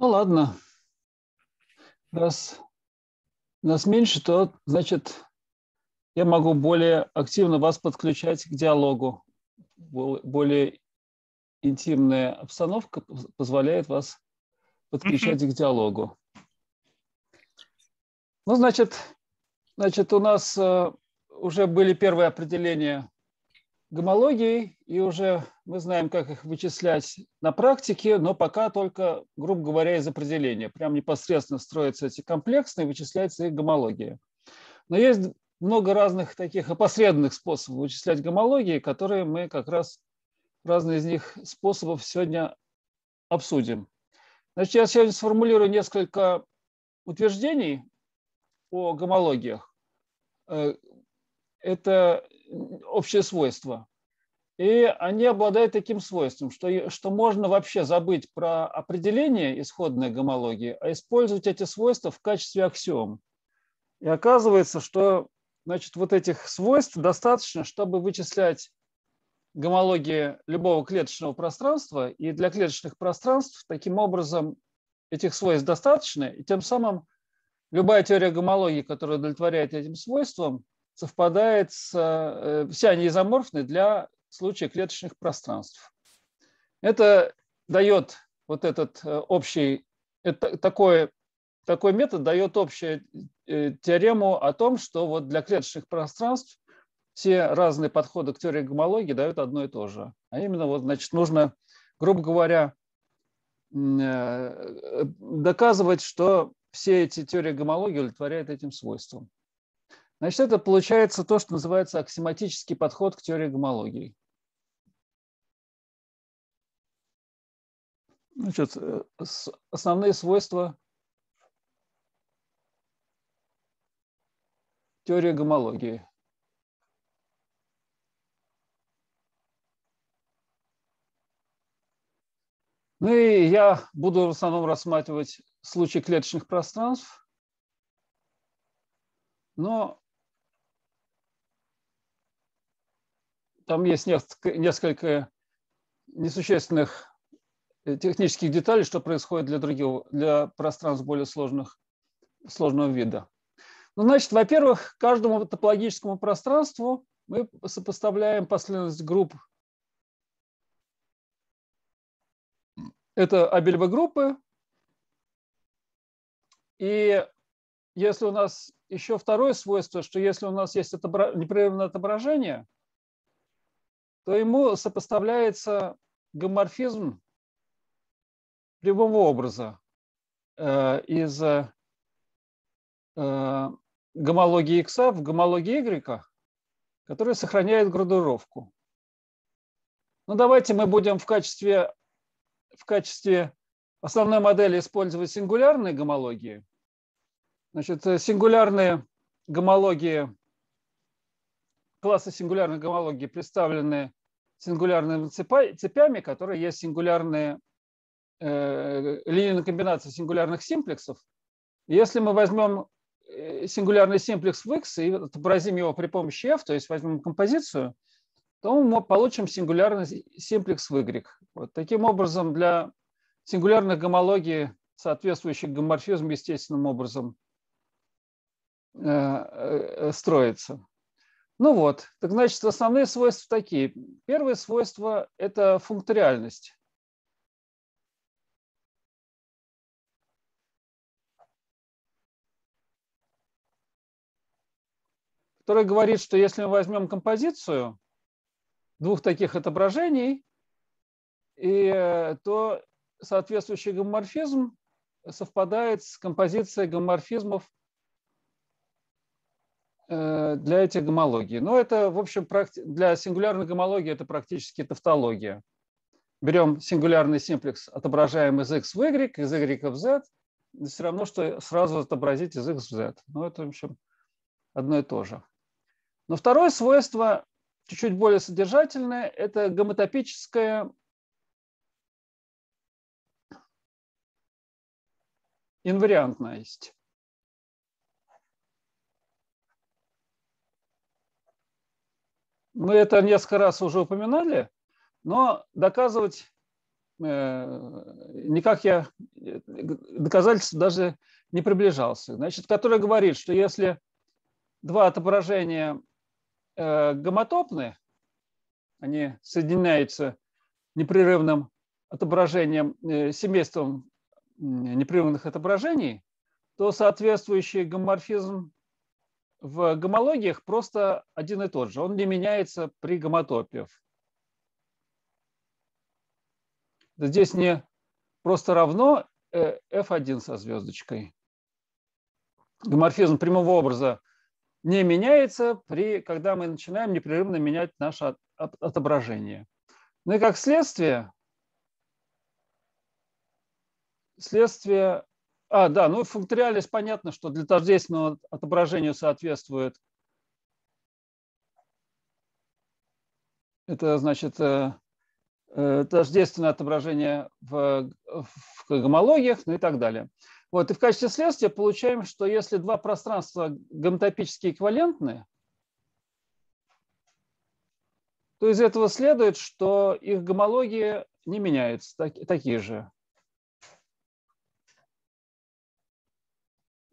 Ну ладно. Раз нас меньше, то значит я могу более активно вас подключать к диалогу. Более интимная обстановка позволяет вас подключать к диалогу. Ну, значит, значит, у нас э, уже были первые определения гомологий, и уже мы знаем, как их вычислять на практике, но пока только, грубо говоря, из определения. Прям непосредственно строятся эти комплексные, вычисляется их гомология. Но есть много разных таких опосредованных способов вычислять гомологии, которые мы как раз разные из них способов сегодня обсудим. Значит, я сегодня сформулирую несколько утверждений о гомологиях. Э, это общее свойство. И они обладают таким свойством, что, что можно вообще забыть про определение исходной гомологии, а использовать эти свойства в качестве аксиом. И оказывается, что значит, вот этих свойств достаточно, чтобы вычислять гомологии любого клеточного пространства, и для клеточных пространств таким образом этих свойств достаточно, и тем самым любая теория гомологии, которая удовлетворяет этим свойствам, совпадает с... Э, все они изоморфны для случая клеточных пространств. Это дает вот этот э, общий... Это такое, такой метод дает общую э, теорему о том, что вот для клеточных пространств все разные подходы к теории гомологии дают одно и то же. А именно, вот, значит, нужно, грубо говоря, доказывать, что все эти теории гомологии удовлетворяют этим свойствам. Значит, это получается то, что называется аксиматический подход к теории гомологии. Значит, э, основные свойства теории гомологии. Ну и я буду в основном рассматривать случаи клеточных пространств, но Там есть несколько, несущественных э, технических деталей, что происходит для других, для пространств более сложных, сложного вида. Ну, значит, во-первых, каждому топологическому пространству мы сопоставляем последовательность групп. Это обе группы. И если у нас еще второе свойство, что если у нас есть отобра... непрерывное отображение, то ему сопоставляется гоморфизм прямого образа э, из э, э, гомологии X в гомологии Y, который сохраняет градуровку. Ну, давайте мы будем в качестве, в качестве основной модели использовать сингулярные гомологии. Значит, сингулярные гомологии, классы сингулярных гомологий представлены сингулярными цепями, которые есть сингулярные э, линейные комбинации сингулярных симплексов. Если мы возьмем э, сингулярный симплекс в X и отобразим его при помощи F, то есть возьмем композицию, то мы получим сингулярный симплекс в Y. Вот таким образом, для сингулярных гомологий, соответствующих гоморфизм естественным образом э, э, э строится. Ну вот, так значит, основные свойства такие. Первое свойство – это функториальность. который говорит, что если мы возьмем композицию двух таких отображений, и, э, то соответствующий гоморфизм совпадает с композицией гоморфизмов. Э, для этих гомологий. Но это, в общем, для сингулярной гомологии это практически тавтология. Берем сингулярный симплекс, отображаем из x в y, из y в z, все равно, что сразу отобразить из x в z. Ну это, в общем, одно и то же. Но второе свойство, чуть-чуть более содержательное, это гомотопическое инвариантность. Мы это несколько раз уже упоминали, но доказывать э, никак я э, доказательств даже не приближался. Значит, который говорит, что если два отображения э, гомотопны, они соединяются непрерывным отображением, семейством непрерывных отображений, то соответствующий гоморфизм в гомологиях просто один и тот же. Он не меняется при гомотопиях. Здесь не просто равно f1 э, со звездочкой. Гоморфизм прямого образа не меняется, при, когда мы начинаем непрерывно менять наше отображение. Ну и как следствие, следствие а, да, ну факториальность понятно, что для тождественного отображению соответствует. Это значит э, э, тождественное отображение в, в гомологиях, ну и так далее. Вот, и в качестве следствия получаем, что если два пространства гомотопически эквивалентны, то из этого следует, что их гомологии не меняются, так, такие же.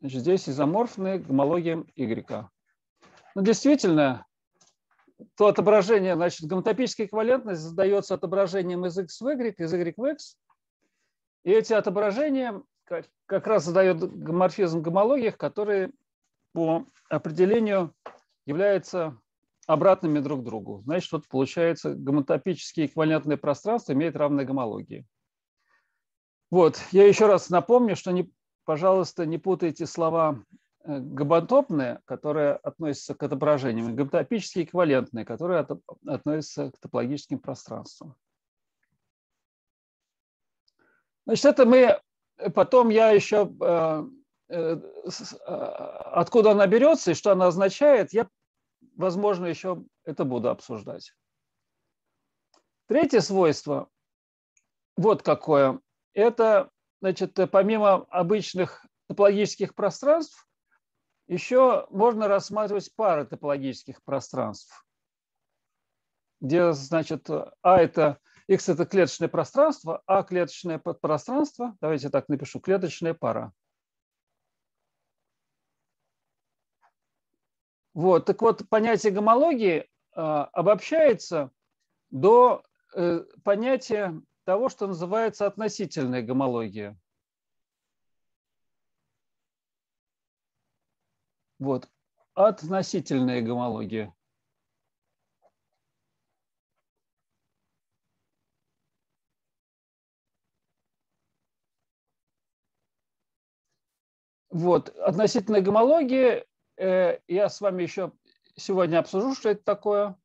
Значит, здесь изоморфны к Y. Но ну, действительно, то отображение, значит, гомотопическая эквивалентность задается отображением из X в Y, из Y в X. И эти отображения как раз задают гоморфизм в гомологиях, которые по определению являются обратными друг другу. Значит, вот получается гомотопические эквивалентные пространства имеют равные гомологии. Вот. Я еще раз напомню, что не, пожалуйста, не путайте слова э, габантопные, которые относятся к отображениям, и габантопические эквивалентные, которые от, относятся к топологическим пространствам. Значит, это мы э, потом я еще э, а, откуда она берется и что она означает, я, возможно, еще это буду обсуждать. Третье свойство, вот какое, это значит, э, помимо обычных топологических пространств, еще можно рассматривать пары топологических пространств, где, значит, А – это X – это клеточное пространство, А – клеточное пространство. Давайте я так напишу, клеточная пара. Вот, так вот, понятие гомологии э, обобщается до э, понятия того, что называется относительная гомология. Вот. Относительная гомология. Вот. Относительная гомологии. э, я с вами еще сегодня обсужу, что это такое,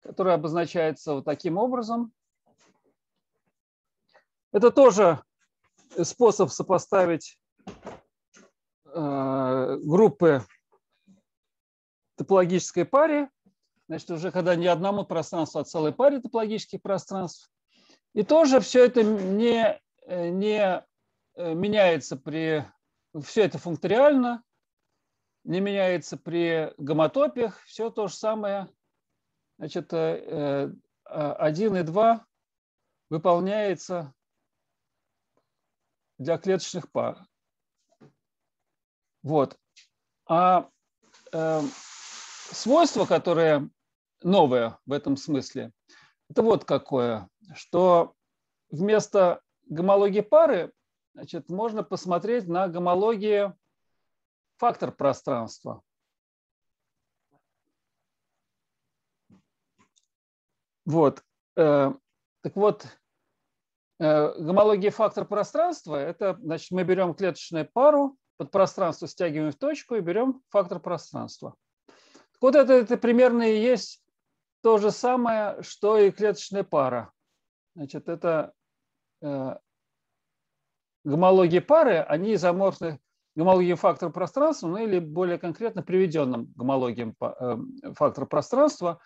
которое обозначается вот таким образом. Это тоже способ сопоставить э, группы топологической пары, Значит, уже когда не одному пространству, а целой паре топологических пространств. И тоже все это не, э, не э, меняется при... Все это функториально, не меняется при гомотопиях. Все то же самое. Значит, 1 и 2 выполняется для клеточных пар. Вот. А э, свойство, которое новое в этом смысле, это вот какое, что вместо гомологии пары значит, можно посмотреть на гомологии фактор пространства. Вот. Э, так вот, Э, гомология фактор пространства – это, значит, мы берем клеточную пару, под пространство стягиваем в точку и берем фактор пространства. Вот это, это примерно и есть то же самое, что и клеточная пара. Значит, это э, гомологии пары, они изоморфны гомологиям фактора пространства, ну или более конкретно приведенным гомологиям э, фактора пространства,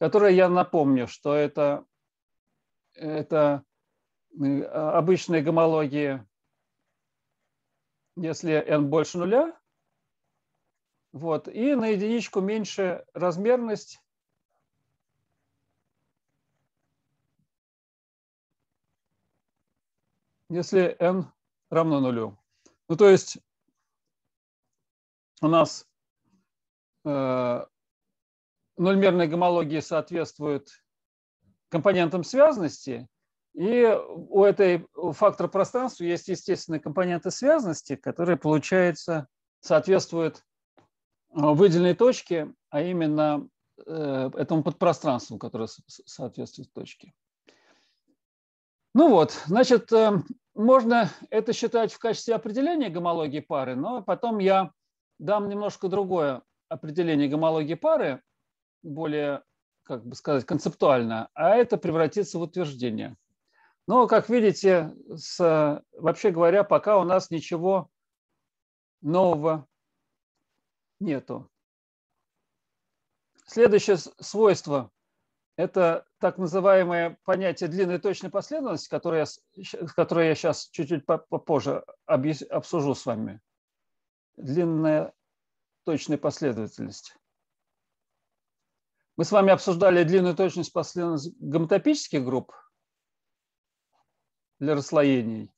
которые я напомню, что это, это а, обычной гомологии, если n больше нуля, вот, и на единичку меньше размерность, если n равно нулю. Ну, то есть у нас э, нульмерные гомологии соответствуют компонентам связности, и у этой фактора пространства есть естественные компоненты связности, которые, получается, соответствуют а, выделенной точке, а именно э, этому подпространству, которое соответствует точке. Ну вот, значит, э, можно это считать в качестве определения гомологии пары, но потом я дам немножко другое определение гомологии пары, более, как бы сказать, концептуально, а это превратится в утверждение – но, ну, как видите, с, вообще говоря, пока у нас ничего нового нету. Следующее свойство – это так называемое понятие длинной точной последовательности, которое я, которое я сейчас чуть-чуть попозже обсужу с вами. Длинная точная последовательность. Мы с вами обсуждали длинную точность последовательности гомотопических групп – для расслоений.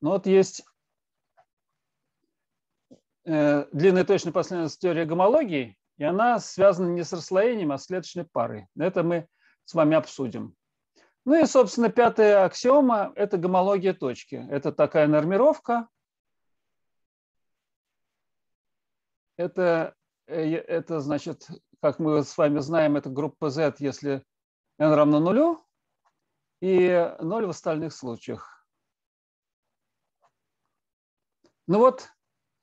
Ну вот есть э, длинная точная последовательность теории гомологии, и она связана не с расслоением, а с клеточной парой. Это мы с вами обсудим. Ну и, собственно, пятая аксиома – это гомология точки. Это такая нормировка. Это, э, это значит, как мы с вами знаем, это группа Z, если n равно нулю и 0 в остальных случаях. Ну вот,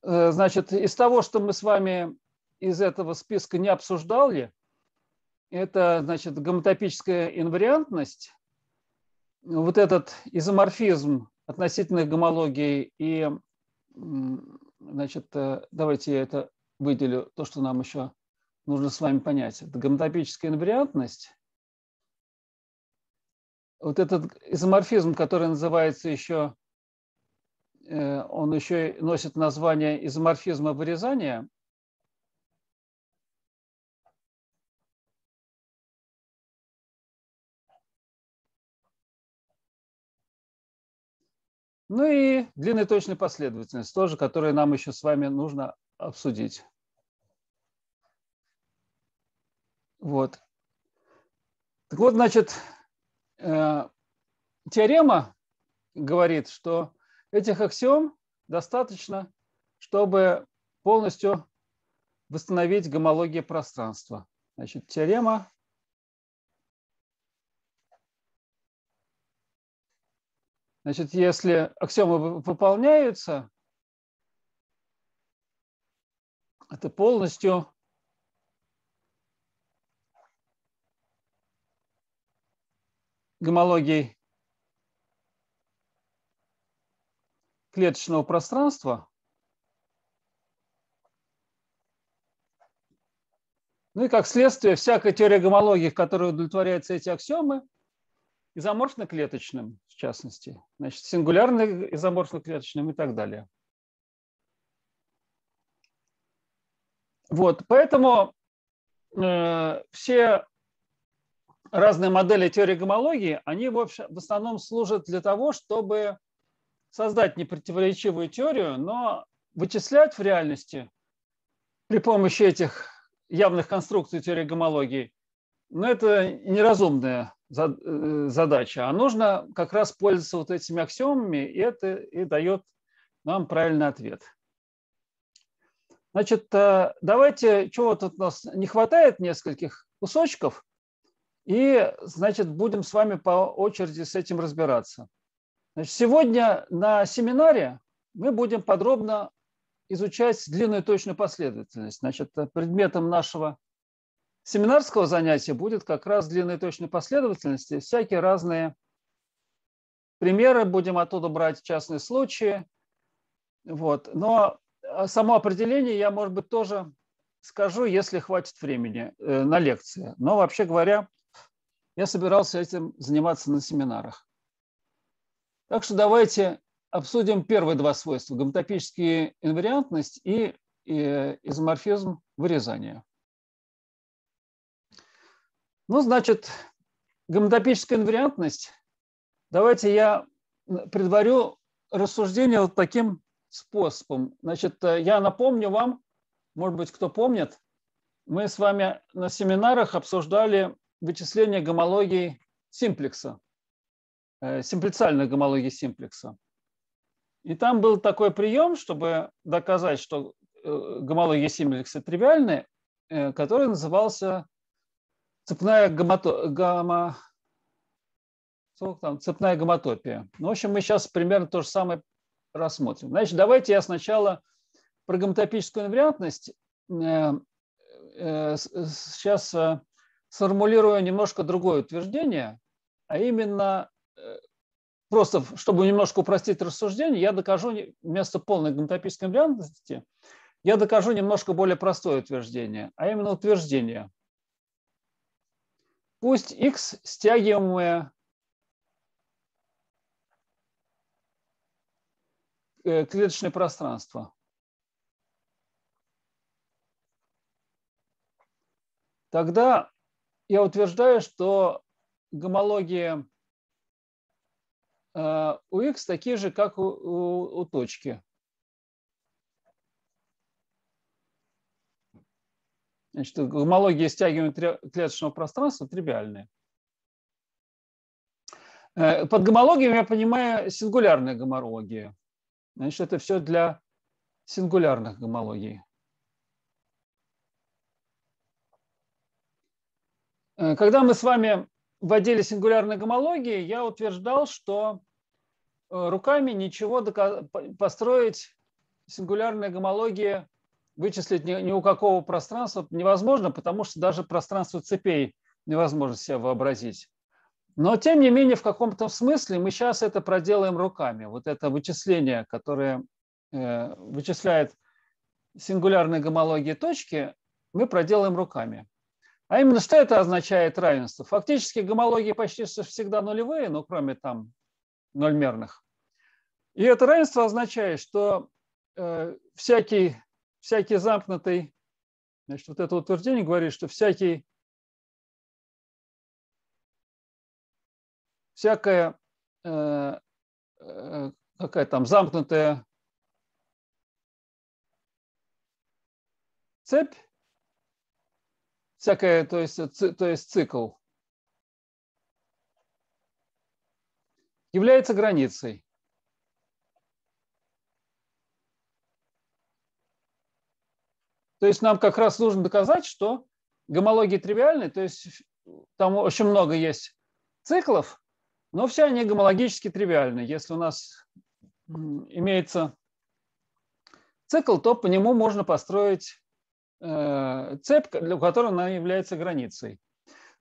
э, значит, из того, что мы с вами из этого списка не обсуждали, это, значит, гомотопическая инвариантность, вот этот изоморфизм относительных гомологий и, значит, э, давайте я это выделю, то, что нам еще нужно с вами понять. Это гомотопическая инвариантность, вот этот изоморфизм, который называется еще, э, он еще носит название изоморфизма вырезания, Ну и длинная точная последовательность, тоже, которую нам еще с вами нужно обсудить. Вот. Так вот, значит, Э, теорема говорит, что этих аксиом достаточно, чтобы полностью восстановить гомологию пространства. Значит, теорема Значит, если аксиомы выполняются, это полностью гомологии клеточного пространства, ну и как следствие, всякая теория гомологии, которая удовлетворяет эти аксиомы, изоморфно-клеточным, в частности. Значит, сингулярно изоморфно-клеточным и так далее. Вот, поэтому э, все разные модели теории гомологии, они в, общем, в основном служат для того, чтобы создать непротиворечивую теорию, но вычислять в реальности при помощи этих явных конструкций теории гомологии, ну это неразумная э, задача, а нужно как раз пользоваться вот этими аксиомами, и это и дает нам правильный ответ. Значит, э, давайте, чего тут у нас не хватает, нескольких кусочков, и, значит, будем с вами по очереди с этим разбираться. Значит, сегодня на семинаре мы будем подробно изучать длинную точную последовательность. Значит, предметом нашего семинарского занятия будет как раз длинная точная последовательность всякие разные примеры. Будем оттуда брать частные случаи. Вот. Но а, само определение я, может быть, тоже скажу, если хватит времени э, на лекции. Но вообще говоря, я собирался этим заниматься на семинарах. Так что давайте обсудим первые два свойства – гомотопические инвариантность и изоморфизм вырезания. Ну, значит, гомотопическая инвариантность. Давайте я предварю рассуждение вот таким способом. Значит, я напомню вам, может быть, кто помнит, мы с вами на семинарах обсуждали вычисление гомологии симплекса, э, симплексальной гомологии симплекса. И там был такой прием, чтобы доказать, что э, гомология симплекса тривиальная, э, который назывался цепная гомото... гомо... там? цепная гомотопия. Ну, в общем, мы сейчас примерно то же самое рассмотрим. Значит, давайте я сначала про гомотопическую инвариантность сейчас сформулирую немножко другое утверждение, а именно э, просто, чтобы немножко упростить рассуждение, я докажу вместо полной гнотопической вариантности, я докажу немножко более простое утверждение, а именно утверждение. Пусть x стягиваемое э, клеточное пространство. Тогда я утверждаю, что гомологии э, у x такие же, как у, у, у точки. Значит, гомологии стягивания клеточного пространства тривиальные. Э, под гомологиями я понимаю сингулярные гомологии. Значит, это все для сингулярных гомологий. Э, когда мы с вами в сингулярные гомологии, я утверждал, что э, руками ничего доказ... построить сингулярные гомологии вычислить ни, ни у какого пространства невозможно, потому что даже пространство цепей невозможно себе вообразить. Но тем не менее, в каком-то смысле мы сейчас это проделаем руками. Вот это вычисление, которое э, вычисляет сингулярные гомологии точки, мы проделаем руками. А именно, что это означает равенство? Фактически гомологии почти всегда нулевые, ну, кроме там нольмерных. И это равенство означает, что э, всякий, всякий замкнутый, значит, вот это утверждение говорит, что всякий, всякая, э, э, какая там замкнутая цепь всякое, то есть, э, то есть цикл, является границей. То есть нам как раз нужно доказать, что гомологии тривиальны, то есть там очень много есть циклов, но все они гомологически тривиальны. Если у нас имеется цикл, то по нему можно построить Э, цепь, для которой она является границей.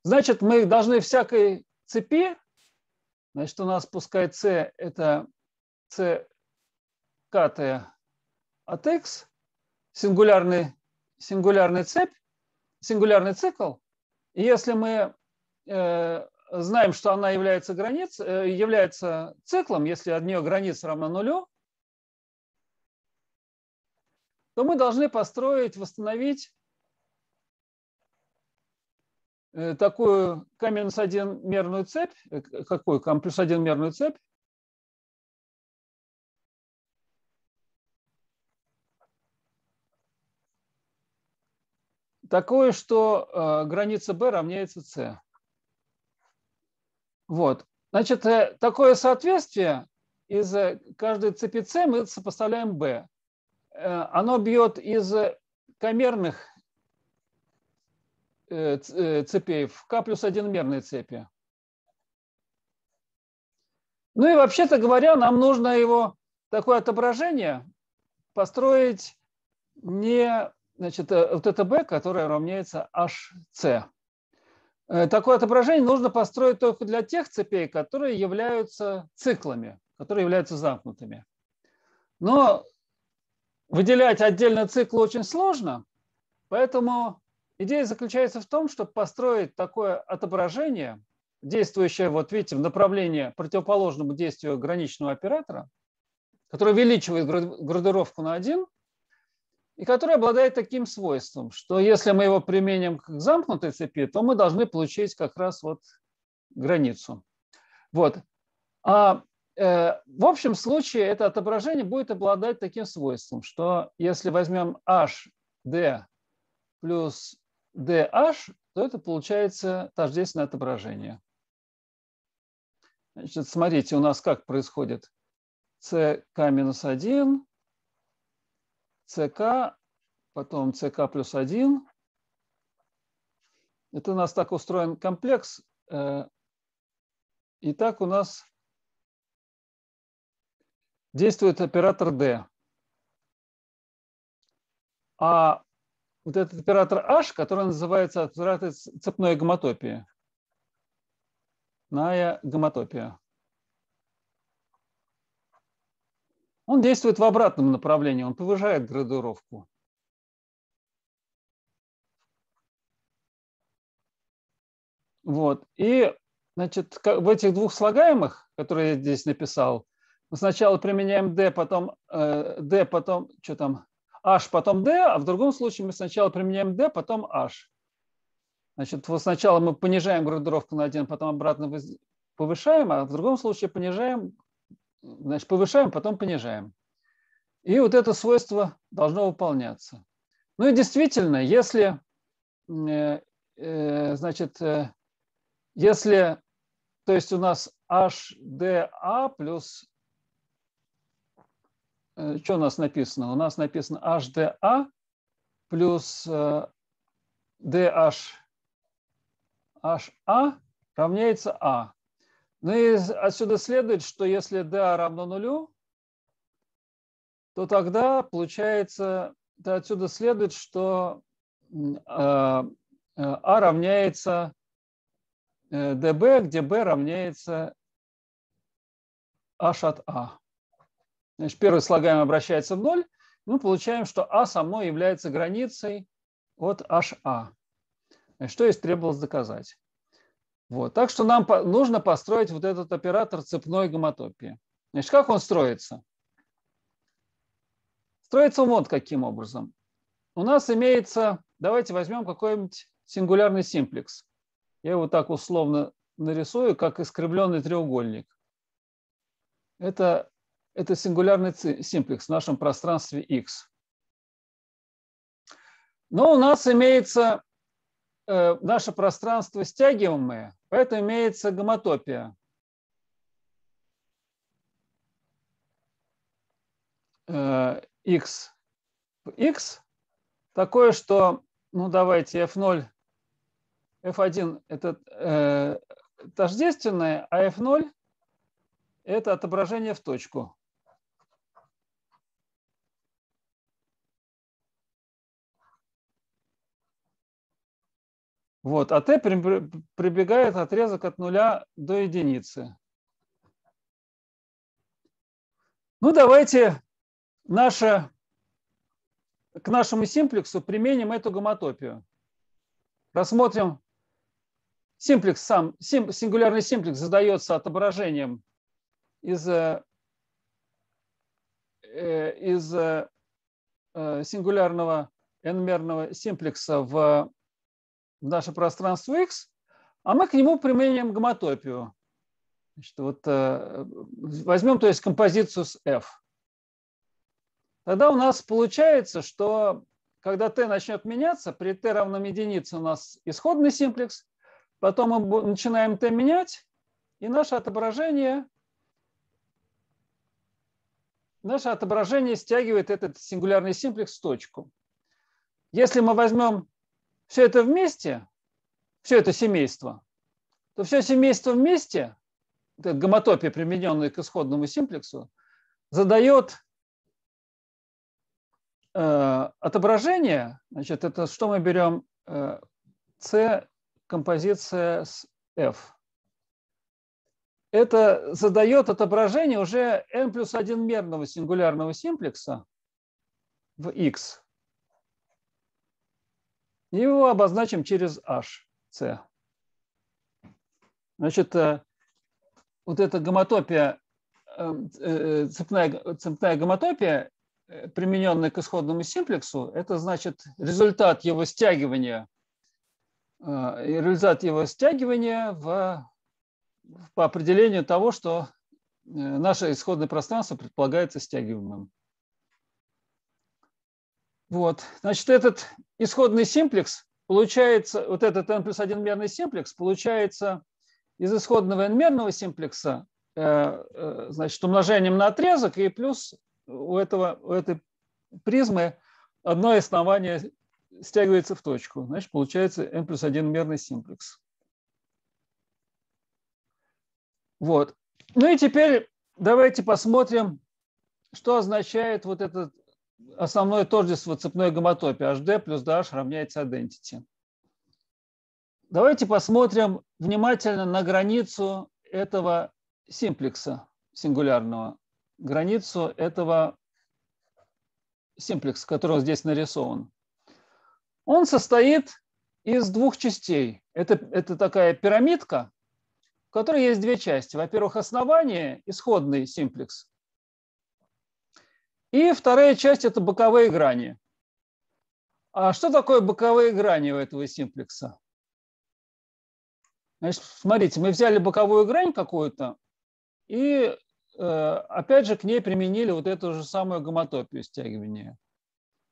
Значит, мы должны всякой цепи, значит, у нас пускай c это c kt от x, сингулярный, сингулярный цепь, сингулярный цикл. И если мы э, знаем, что она является, границ, э, является циклом, если от нее граница равна нулю, то мы должны построить, восстановить э, такую К 1 мерную цепь, э, какую К плюс 1 мерную цепь, такое, что э, граница B равняется C. Вот. Значит, такое соответствие из каждой цепи C мы сопоставляем B. Э, оно бьет из камерных э, э, цепей в К плюс одинмерные цепи. Ну и вообще-то говоря, нам нужно его такое отображение построить не значит, вот это B, которое равняется HC. Такое отображение нужно построить только для тех цепей, которые являются циклами, которые являются замкнутыми. Но выделять отдельно циклы очень сложно, поэтому идея заключается в том, чтобы построить такое отображение, действующее, вот видите, в направлении противоположному действию граничного оператора, который увеличивает градировку на 1, и который обладает таким свойством, что если мы его применим к замкнутой цепи, то мы должны получить как раз вот границу. Вот. А Э, в общем случае это отображение будет обладать таким свойством, что если возьмем hd плюс dh, то это получается тождественное отображение. Значит, смотрите, у нас как происходит ck-1, ck, потом ck плюс 1. Это у нас так устроен комплекс. Э, и так у нас действует оператор D. А вот этот оператор H, который называется оператор цепной гомотопии. Ная гомотопия. Он действует в обратном направлении, он повышает градуровку. Вот. И значит, в этих двух слагаемых, которые я здесь написал, ну, сначала применяем D, потом э, D, потом что там, H, потом D, а в другом случае мы сначала применяем D, потом H. Значит, вот сначала мы понижаем градировку на 1, потом обратно повышаем, а в другом случае понижаем, значит, повышаем, потом понижаем. И вот это свойство должно выполняться. Ну и действительно, если, э, э, значит, э, если, то есть у нас HDA плюс Э, что у нас написано? У нас написано HDA плюс э, DH HA равняется A. А. Ну и отсюда следует, что если DA равно нулю, то тогда получается, то отсюда следует, что A э, а равняется DB, где B равняется H от A. А. Значит, первый слагаемый обращается в ноль. Мы получаем, что А само является границей от HA. А. Значит, что здесь требовалось доказать? Вот. Так что нам нужно построить вот этот оператор цепной гомотопии. Значит, как он строится? Строится он вот каким образом. У нас имеется, давайте возьмем какой-нибудь сингулярный симплекс. Я его так условно нарисую, как искривленный треугольник. Это это сингулярный симплекс в нашем пространстве X. Но у нас имеется э, наше пространство стягиваемое, поэтому имеется гомотопия. Э, x. x такое, что, ну давайте, f0, f1 это э, тождественное, а f0 это отображение в точку. Вот, а t прибегает отрезок от нуля до единицы. Ну, давайте наше, к нашему симплексу применим эту гомотопию. Рассмотрим симплекс сам. Сим, сингулярный симплекс задается отображением из, э, э, из э, сингулярного n-мерного симплекса в в наше пространство X, а мы к нему применим гомотопию. Значит, вот, э, возьмем, то есть, композицию с F. Тогда у нас получается, что когда t начнет меняться, при t равном единице у нас исходный симплекс, потом мы начинаем t менять, и наше отображение, наше отображение стягивает этот сингулярный симплекс в точку. Если мы возьмем все это вместе, все это семейство, то все семейство вместе, гомотопия, примененная к исходному симплексу, задает э, отображение, значит, это что мы берем, э, композиция с F. Это задает отображение уже n плюс 1 мерного сингулярного симплекса в X, его обозначим через HC. Значит, э, вот эта гомотопия, э, э, цепная, цепная гомотопия, примененная к исходному симплексу, это значит результат его стягивания, результат его стягивания в, по определению того, что наше исходное пространство предполагается стягиваемым. Вот. Значит, этот исходный симплекс получается, вот этот n плюс 1 мерный симплекс получается из исходного n-мерного симплекса э, э, значит, умножением на отрезок и плюс у, этого, у этой призмы одно основание стягивается в точку. Значит, получается n плюс 1 мерный симплекс. Вот. Ну и теперь давайте посмотрим, что означает вот этот основное тождество цепной гомотопии HD плюс DH равняется identity. Давайте посмотрим внимательно на границу этого симплекса сингулярного, границу этого симплекса, который здесь нарисован. Он состоит из двух частей. Это, это такая пирамидка, в которой есть две части. Во-первых, основание, исходный симплекс, и вторая часть – это боковые грани. А что такое боковые грани у этого симплекса? Значит, смотрите, мы взяли боковую грань какую-то и э, опять же к ней применили вот эту же самую гомотопию стягивания.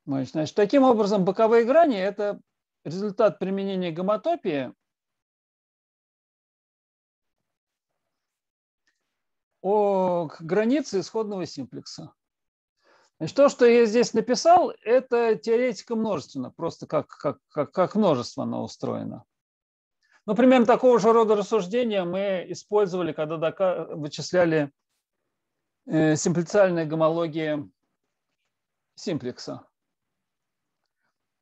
Значит, таким образом, боковые грани – это результат применения гомотопии к границе исходного симплекса. Значит, то, что я здесь написал, это теоретика множественно, просто как, как, как, как множество оно устроено. Ну, примерно такого же рода рассуждения мы использовали, когда вычисляли э, симплициальные гомологии симплекса.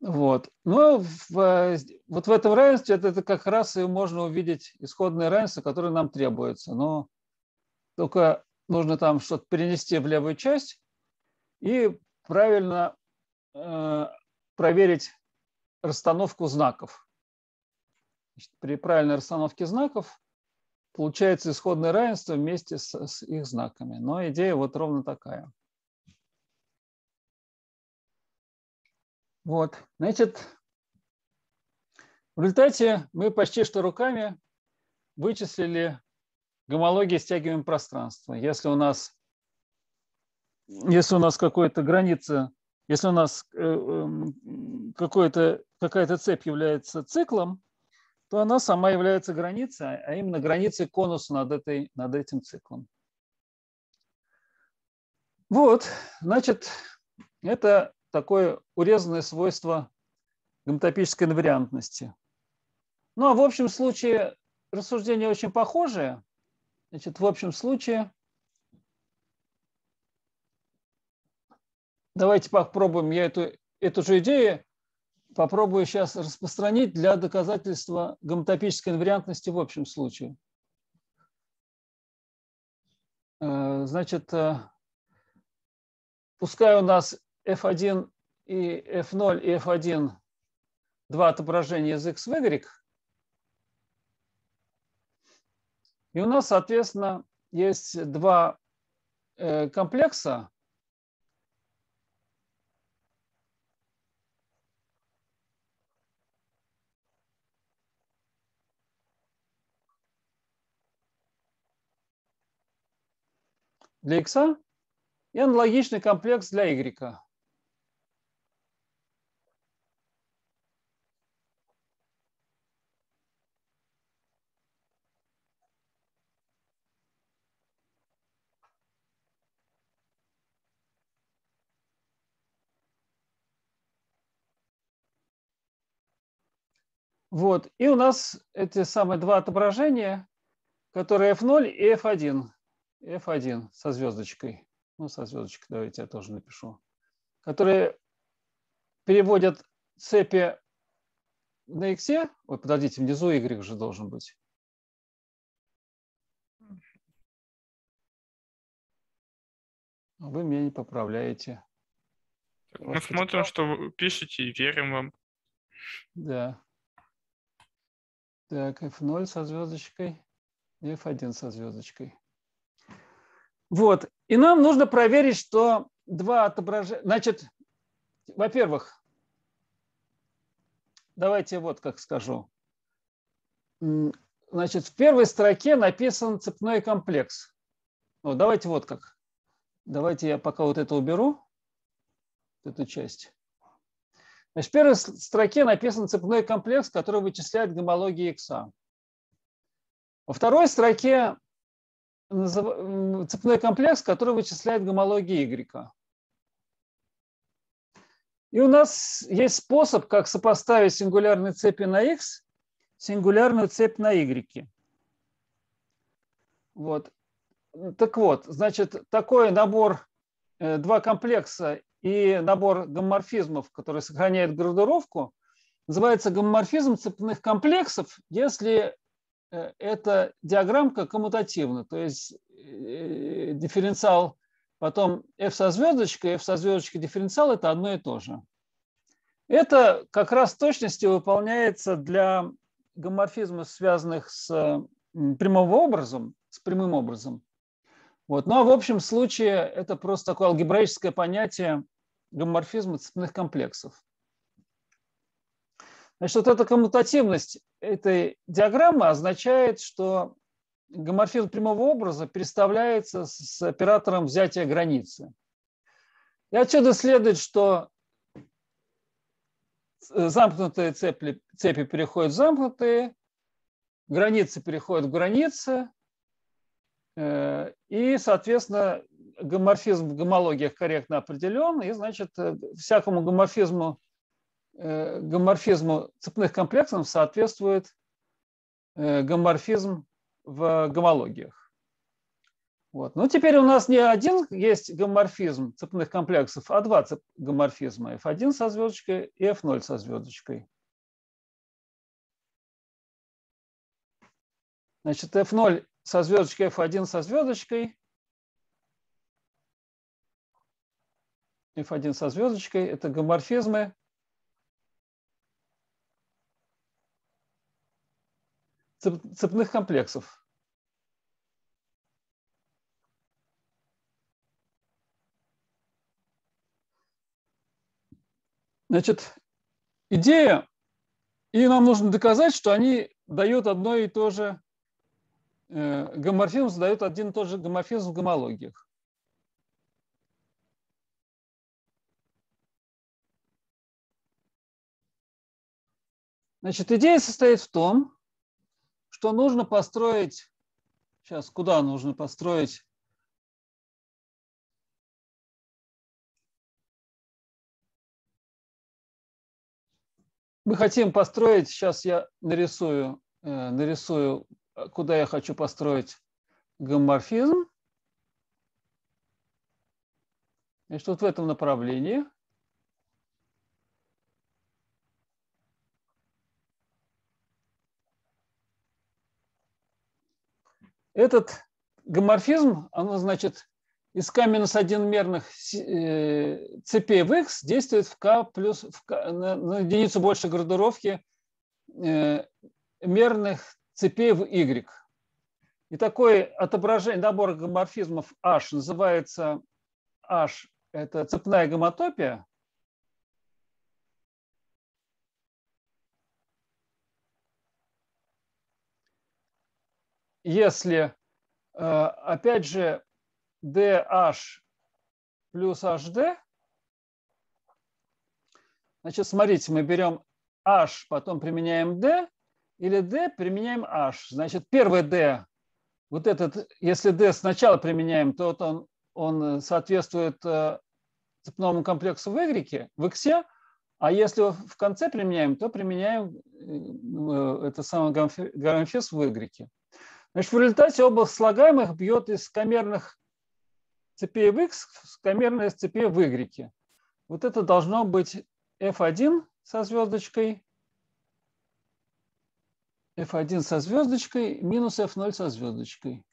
Вот. Но ну, в, вот в этом равенстве это, это как раз и можно увидеть исходное равенство, которое нам требуется. Но только нужно там что-то перенести в левую часть, и правильно э, проверить расстановку знаков. Значит, при правильной расстановке знаков получается исходное равенство вместе с, с их знаками. Но идея вот ровно такая. Вот, значит, в результате мы почти что руками вычислили гомологии стягиваемого пространства. Если у нас если у нас какая-то граница, если у нас э, эм, какой-то, какая-то цепь является циклом, то она сама является границей, а именно границей конуса над, этой, над этим циклом. Вот, значит, это такое урезанное свойство гомотопической инвариантности. Ну а в общем случае рассуждение очень похожее. Значит, в общем случае давайте попробуем, я эту, эту же идею попробую сейчас распространить для доказательства гомотопической инвариантности в общем случае. Э, значит, э, пускай у нас f1 и f0 и f1 два отображения из x в y, и у нас, соответственно, есть два э, комплекса, для x и аналогичный комплекс для y. Вот. И у нас эти самые два отображения, которые f0 и f1. F1 со звездочкой, ну, со звездочкой давайте я тоже напишу, которые переводят цепи на x, ой, подождите, внизу y же должен быть. А вы меня не поправляете. Мы вот смотрим, это. что вы пишете и верим вам. Да. Так, F0 со звездочкой, F1 со звездочкой. Вот. И нам нужно проверить, что два отображения... Значит, во-первых, давайте вот как скажу. Значит, в первой строке написан цепной комплекс. Вот давайте вот как. Давайте я пока вот это уберу, эту часть. Значит, в первой строке написан цепной комплекс, который вычисляет гомологии икса. Во второй строке цепной комплекс, который вычисляет гомологии Y. И у нас есть способ, как сопоставить сингулярные цепи на X, сингулярную цепь на Y. Вот. Так вот, значит, такой набор, э, два комплекса и набор гоморфизмов, который сохраняет градировку, называется гомоморфизм цепных комплексов, если Э, эта диаграммка коммутативна, то есть э, дифференциал, потом f со звездочкой, f со звездочкой дифференциал – это одно и то же. Это как раз в точности выполняется для гоморфизма, связанных с прямым образом, с прямым образом. Вот. Ну а в общем случае это просто такое алгебраическое понятие гоморфизма цепных комплексов. Значит, вот эта коммутативность этой диаграммы означает, что гоморфизм прямого образа переставляется с оператором взятия границы. И отсюда следует, что замкнутые цепи, цепи переходят в замкнутые, границы переходят в границы, э, и, соответственно, гоморфизм в гомологиях корректно определен, и, значит, э, всякому гоморфизму Э, гоморфизму цепных комплексов соответствует э, гоморфизм в гомологиях. Вот. Ну, теперь у нас не один есть гоморфизм цепных комплексов, а два цеп гоморфизма. F1 со звездочкой и F0 со звездочкой. Значит, F0 со звездочкой, F1 со звездочкой. F1 со звездочкой – это гоморфизмы цепных комплексов. Значит, идея, и нам нужно доказать, что они дают одно и то же, э, гоморфизм дают один и тот же гоморфизм в гомологиях. Значит, идея состоит в том, что нужно построить, сейчас куда нужно построить Мы хотим построить, сейчас я нарисую, э, нарисую, куда я хочу построить гоморфизм. Значит, вот в этом направлении – Этот гоморфизм, оно значит, из К минус 1 мерных э, цепей в X действует в К плюс в К, на, на единицу больше градировки э, мерных цепей в Y. И такое отображение, набор гоморфизмов H называется H – это цепная гомотопия, если, э, опять же, DH плюс HD, значит, смотрите, мы берем H, потом применяем D, или D применяем H. Значит, первый D, вот этот, если D сначала применяем, то вот он, он соответствует э, цепному комплексу в Y, в X, а если в конце применяем, то применяем э, это самое гамфис в Y. Значит, в результате область слагаемых бьет из комерных цепей в x в комерные цепи в y. Вот это должно быть f1 со звездочкой, f1 со звездочкой минус f0 со звездочкой.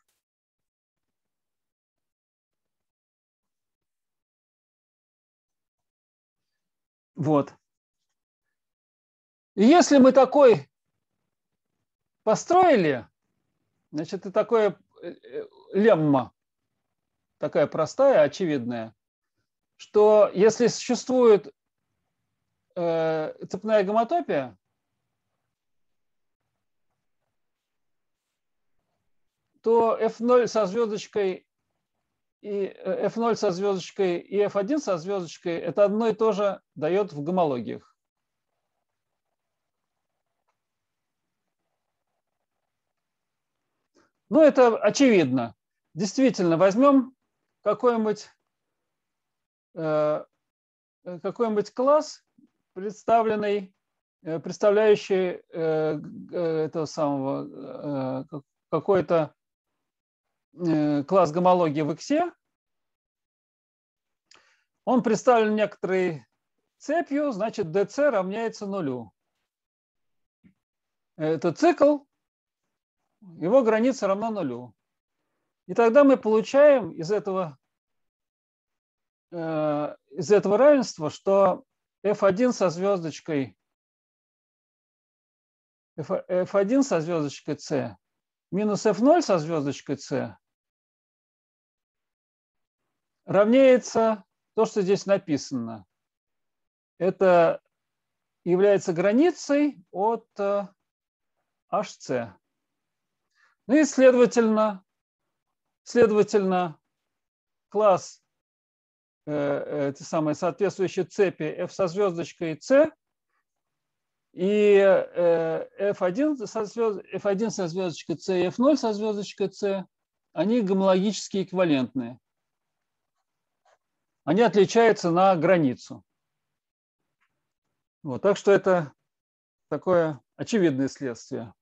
Вот. И если мы такой построили, Значит, это такое э, э, лемма, такая простая, очевидная, что если существует э, цепная гомотопия, то F0 со звездочкой и э, F0 со звездочкой и F1 со звездочкой это одно и то же дает в гомологиях. Ну, это очевидно. Действительно, возьмем какой-нибудь э, э, какой-нибудь класс, представленный, э, представляющий этого самого какой-то класс гомологии в Иксе. Он представлен некоторой цепью, значит, dc равняется нулю. Это цикл, его граница равна нулю. И тогда мы получаем из этого, э, из этого равенства, что f1 со звездочкой f, f1 со звездочкой c минус f0 со звездочкой c равняется то, что здесь написано. Это является границей от э, HC. Ну и, следовательно, следовательно класс, э, э, эти самые соответствующие цепи F со звездочкой C и э, F1 со, звезд... F1 со звездочкой C и F0 со звездочкой C, они гомологически эквивалентные. Они отличаются на границу. Вот, так что это такое очевидное следствие.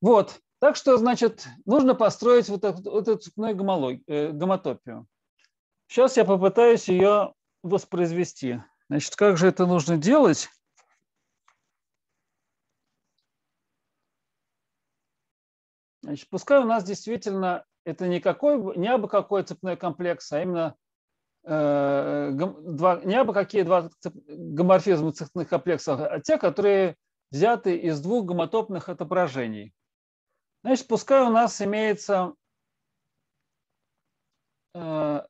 Вот. Так что, значит, нужно построить вот эту, вот эту цепную э, гомотопию. Сейчас я попытаюсь ее воспроизвести. Значит, как же это нужно делать? Значит, пускай у нас действительно это не, какой, не абы какой цепной комплекс, а именно э, гом, два, не абы какие два цеп, гоморфизма цепных комплексов, а те, которые взяты из двух гомотопных отображений. Значит, пускай у нас имеется э,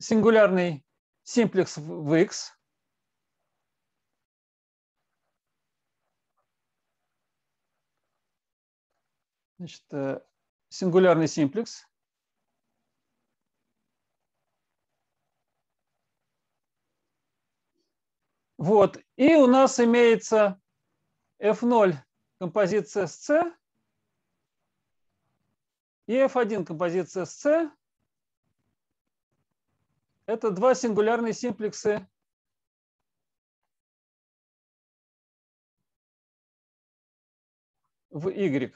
сингулярный симплекс в x. Значит, э, сингулярный симплекс. Вот. И у нас имеется f0 композиция с c и F1 композиция с C – это два сингулярные симплексы в Y.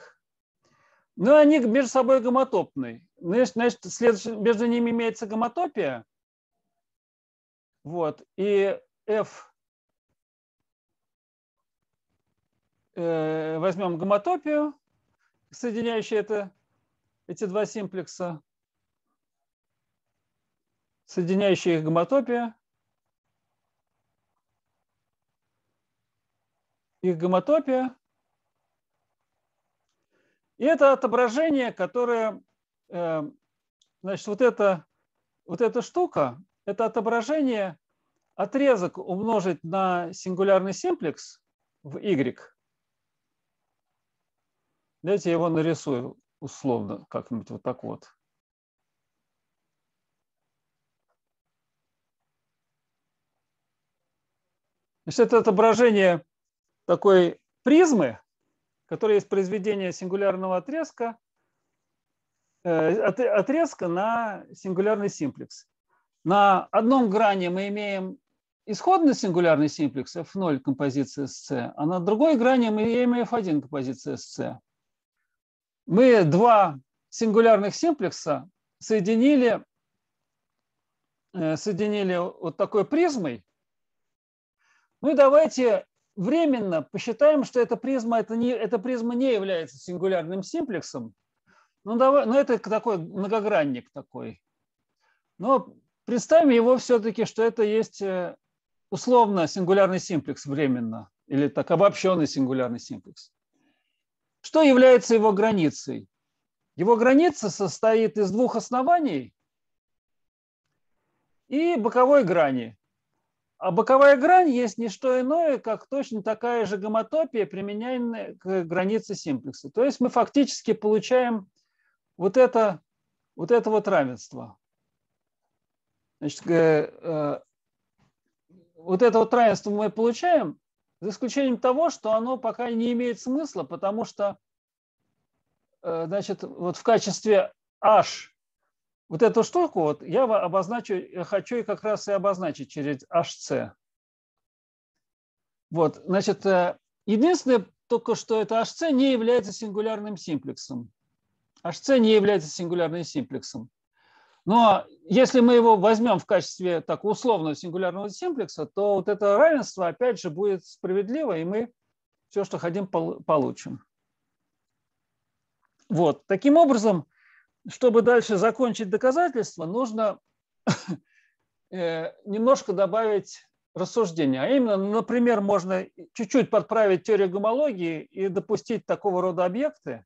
Но они между собой гомотопны. Ну, значит, между ними имеется гомотопия. Вот. И F э, возьмем гомотопию, соединяющую это эти два симплекса, соединяющие их гомотопия. Их гомотопия. И это отображение, которое, э, значит, вот эта вот эта штука, это отображение отрезок умножить на сингулярный симплекс в y. Давайте я его нарисую условно как-нибудь вот так вот. Значит, это отображение такой призмы, которая из произведения сингулярного отрезка, э, отрезка на сингулярный симплекс. На одном грани мы имеем исходный сингулярный симплекс F0 композиция SC, а на другой грани мы имеем F1 композиция SC мы два сингулярных симплекса соединили, э, соединили вот такой призмой. Ну и давайте временно посчитаем, что эта призма, это не, эта призма не является сингулярным симплексом. Ну, давай, ну это такой многогранник такой. Но представим его все-таки, что это есть э, условно сингулярный симплекс временно или так обобщенный сингулярный симплекс. Что является его границей? Его граница состоит из двух оснований и боковой грани. А боковая грань есть не что иное, как точно такая же гомотопия, применяемая к границе симплекса. То есть мы фактически получаем вот это вот, это вот равенство. Значит, э, э, вот это вот равенство мы получаем, за исключением того, что оно пока не имеет смысла, потому что э, значит, вот в качестве H вот эту штуку вот я обозначу, я э, хочу и как раз и обозначить через HC. Вот, значит, э, единственное только, что это HC не является сингулярным симплексом. HC не является сингулярным симплексом. Но ну, а если мы его возьмем в качестве так условного сингулярного симплекса, то вот это равенство, опять же, будет справедливо, и мы все, что хотим, получим. Вот. Таким образом, чтобы дальше закончить доказательство, нужно э, немножко добавить рассуждения. А именно, например, можно чуть-чуть подправить теорию гомологии и допустить такого рода объекты,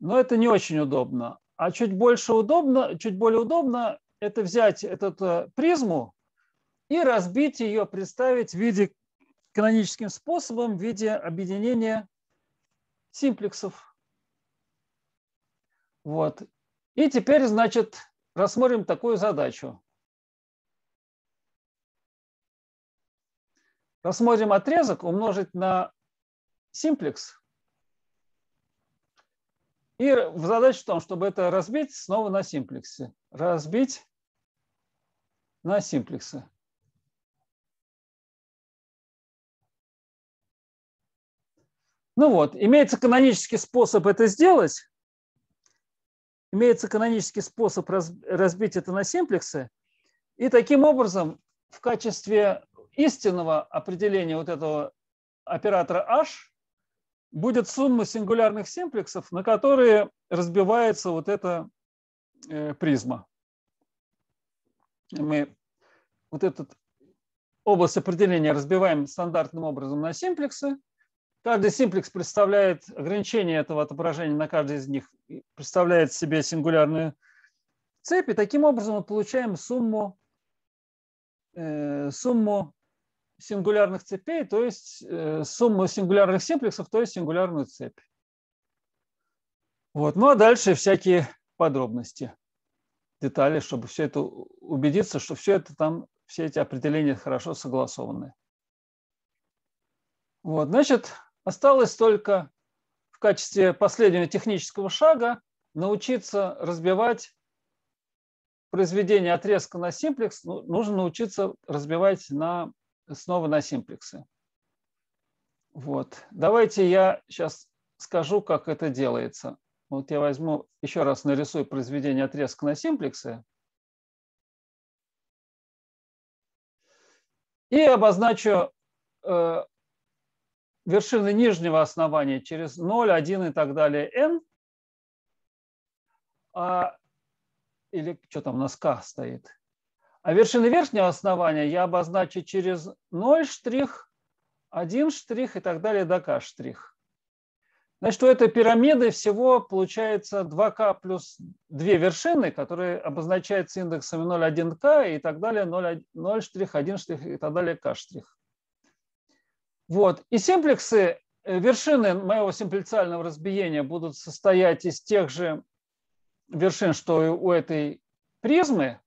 но это не очень удобно. А чуть больше удобно, чуть более удобно это взять эту э, призму и разбить ее, представить в виде каноническим способом, в виде объединения симплексов. Вот. И теперь, значит, рассмотрим такую задачу. Рассмотрим отрезок умножить на симплекс – и задача в том, чтобы это разбить снова на симплексы, Разбить на симплексы. Ну вот, имеется канонический способ это сделать. Имеется канонический способ разбить это на симплексы. И таким образом в качестве истинного определения вот этого оператора h будет сумма сингулярных симплексов, на которые разбивается вот эта э, призма. Мы вот этот область определения разбиваем стандартным образом на симплексы. Каждый симплекс представляет ограничение этого отображения на каждый из них, представляет себе сингулярную цепь. И таким образом мы получаем сумму, э, сумму сингулярных цепей, то есть э, сумма сингулярных симплексов, то есть сингулярную цепь. Вот. Ну а дальше всякие подробности, детали, чтобы все это убедиться, что все это там, все эти определения хорошо согласованы. Вот, значит, осталось только в качестве последнего технического шага научиться разбивать произведение отрезка на симплекс, ну, нужно научиться разбивать на снова на симплексы. Вот. Давайте я сейчас скажу, как это делается. Вот я возьму, еще раз нарисую произведение отрезка на симплексы. И обозначу э, вершины нижнего основания через 0, 1 и так далее n. А, или что там у нас k стоит? А вершины верхнего основания я обозначу через 0 штрих, 1 штрих и так далее до k штрих. Значит, у этой пирамиды всего получается 2k плюс 2 вершины, которые обозначаются индексами 0, 1k и так далее, 0, 0 штрих, 1 штрих и так далее, k штрих. Вот. И симплексы, э, вершины моего симплициального разбиения будут состоять из тех же вершин, что и у этой призмы,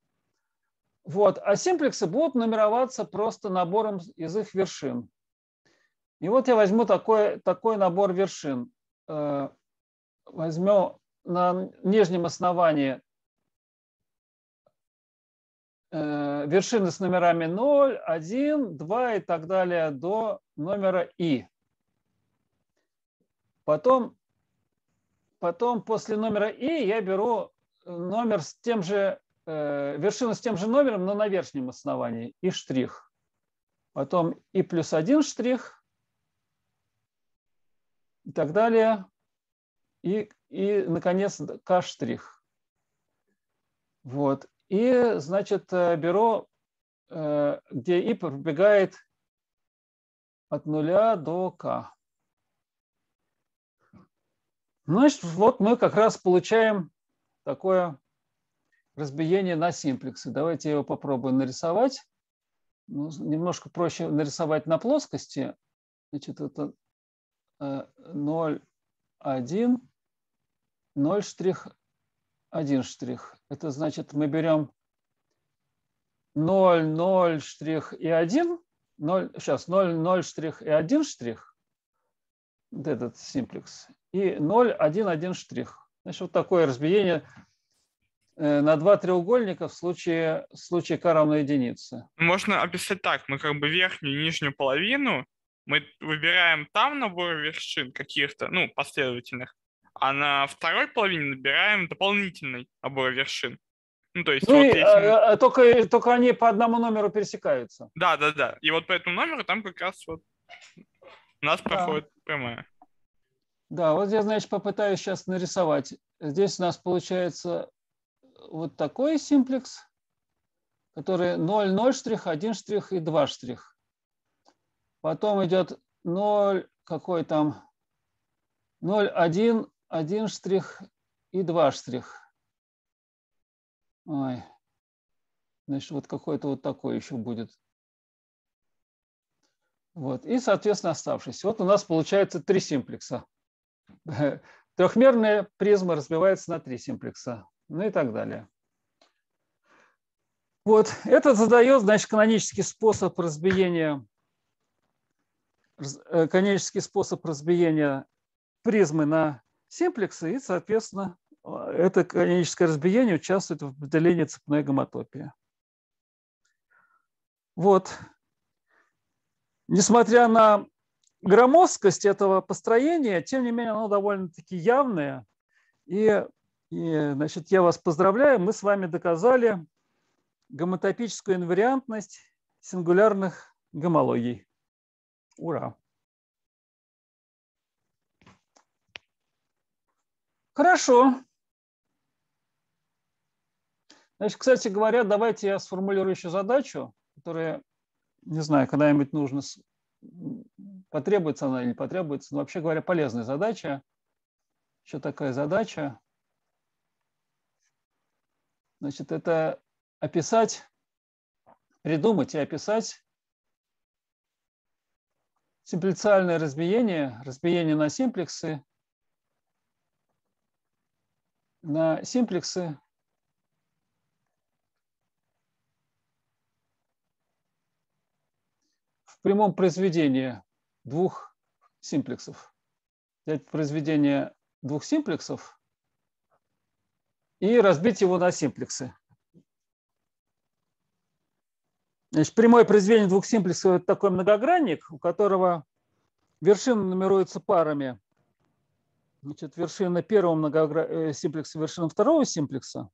вот. А симплексы будут нумероваться просто набором из их вершин. И вот я возьму такой, такой набор вершин. Э, Возьмем на нижнем основании э, вершины с номерами 0, 1, 2 и так далее до номера i. Потом, потом после номера i я беру э, номер с тем же Э, вершина с тем же номером, но на верхнем основании, и штрих. Потом и плюс один штрих, и так далее. И, и наконец, К штрих. Вот. И, значит, э, бюро, э, где и пробегает от нуля до К. Ну, значит, вот мы как раз получаем такое разбиение на симплексы. Давайте я его попробую нарисовать. Ну, немножко проще нарисовать на плоскости. Значит, это 0, 1, 0 штрих, 1 штрих. Это значит, мы берем 0, 0 штрих и 1. 0, сейчас 0, 0 штрих и 1 штрих. Вот этот симплекс. И 0, 1, 1 штрих. Значит, вот такое разбиение Э, на два треугольника в случае, в случае k равно единице. Можно описать так. Мы как бы верхнюю и нижнюю половину мы выбираем там набор вершин каких-то, ну, последовательных, а на второй половине набираем дополнительный набор вершин. Ну, то есть, ну, вот и, этим... Э, э, только, только они по одному номеру пересекаются. Да, да, да. И вот по этому номеру там как раз вот у нас да. проходит прямая. Да, вот я, значит, попытаюсь сейчас нарисовать. Здесь у нас получается вот такой симплекс, который 0, 0 штрих, 1 штрих и 2 штрих. Потом идет 0, какой там, 0, 1, 1 штрих и 2 штрих. Ой. Значит, вот какой-то вот такой еще будет. Вот. И, соответственно, оставшийся. Вот у нас получается три симплекса. Трехмерная призма разбивается на три симплекса ну и так далее. Вот, это задает, значит, канонический способ разбиения, э, канонический способ разбиения призмы на симплексы, и, соответственно, э, это каноническое разбиение участвует в определении цепной гомотопии. Вот. Несмотря на громоздкость этого построения, тем не менее оно довольно-таки явное, и и, значит, я вас поздравляю, мы с вами доказали гомотопическую инвариантность сингулярных гомологий. Ура! Хорошо. Значит, кстати говоря, давайте я сформулирую еще задачу, которая, не знаю, когда-нибудь нужно, потребуется она или не потребуется, но вообще говоря, полезная задача. Еще такая задача. Значит, это описать, придумать и описать симплициальное разбиение, разбиение на симплексы, на симплексы в прямом произведении двух симплексов. Взять произведение двух симплексов и разбить его на симплексы. Значит, прямое произведение двух симплексов – это такой многогранник, у которого вершины нумеруются парами. Значит, вершина первого многогра... Э, симплекса, вершина второго симплекса.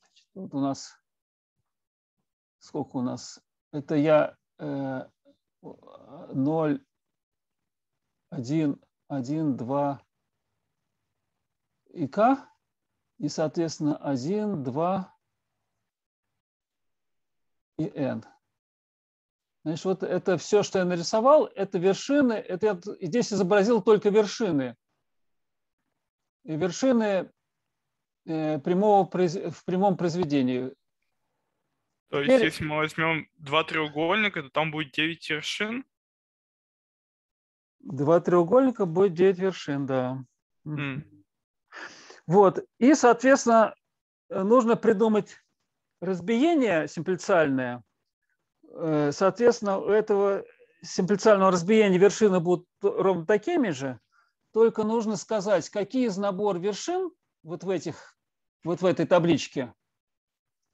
Значит, вот у нас, сколько у нас? Это я э, 0, 1, 1, 2, и К. И, соответственно, 1, 2 и N. Значит, вот это все, что я нарисовал, это вершины. Это я здесь изобразил только вершины. И вершины э, прямого, в прямом произведении. То есть, Теперь... если мы возьмем два треугольника, то там будет 9 вершин? Два треугольника будет 9 вершин, да. Mm. Вот. И, соответственно, нужно придумать разбиение симплициальное. Э, соответственно, у этого симплициального разбиения вершины будут ровно такими же, только нужно сказать, какие из набор вершин вот в, этих, вот в этой табличке,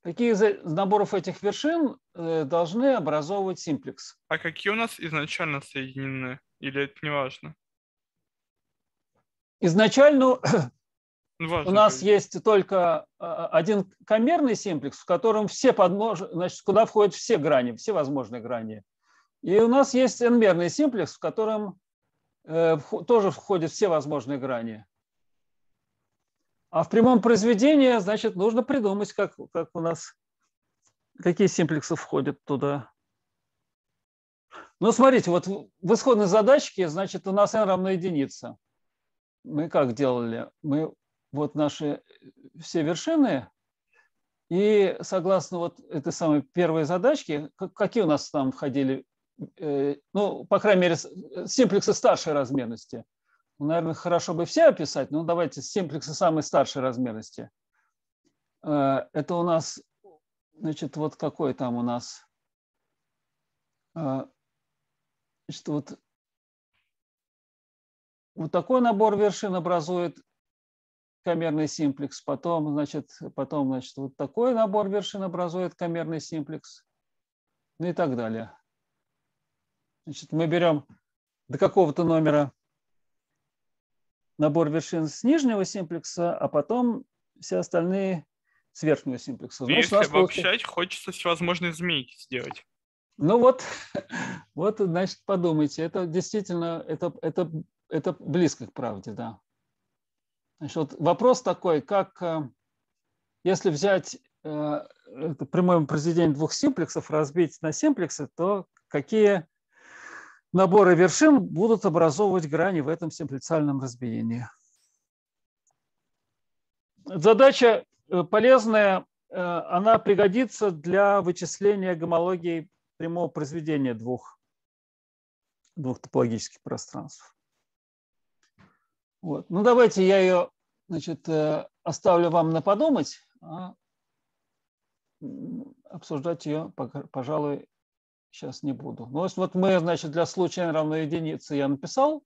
какие из э, наборов этих вершин э, должны образовывать симплекс. А какие у нас изначально соединены? Или это не важно? Изначально Важно. У нас есть только а, а, один камерный симплекс, в котором все подмож... значит, куда входят все грани, все возможные грани. И у нас есть n-мерный симплекс, в котором э, тоже входят все возможные грани. А в прямом произведении, значит, нужно придумать, как, как у нас, какие симплексы входят туда. Ну, смотрите, вот в исходной задачке, значит, у нас n равно единице. Мы как делали? Мы вот наши э, все вершины. И согласно вот этой самой первой задачке, какие у нас там входили, э, ну, по крайней мере, э, симплексы старшей размерности. Ну, наверное, хорошо бы все описать, но давайте симплексы самой старшей размерности. Это у нас, значит, вот какой там у нас, значит, вот вот такой набор вершин образует комерный симплекс, потом, значит, потом, значит, вот такой набор вершин образует комерный симплекс, ну и так далее. Значит, мы берем до какого-то номера набор вершин с нижнего симплекса, а потом все остальные с верхнего симплекса. Значит, ну, Если нас обобщать, получается... хочется всевозможные змейки сделать. Ну вот, вот, значит, подумайте, это действительно, это, это, это близко к правде, да. Значит, вот вопрос такой, как э, если взять э, прямое произведение двух симплексов, разбить на симплексы, то какие наборы вершин будут образовывать грани в этом симплициальном разбиении? Задача э, полезная, она пригодится для вычисления гомологии прямого произведения двух, двух топологических пространств. Вот. Ну, давайте я ее значит, э, оставлю вам на подумать, а обсуждать ее, пожалуй, сейчас не буду. Ну, вот мы, значит, для случая n равно единице я написал,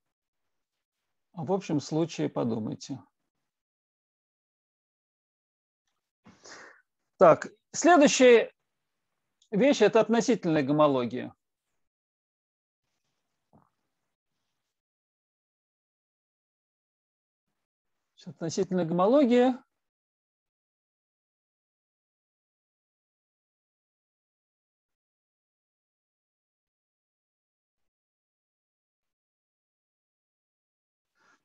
а в общем случае подумайте. Так, следующая вещь – это относительная гомология. Относительно гомологии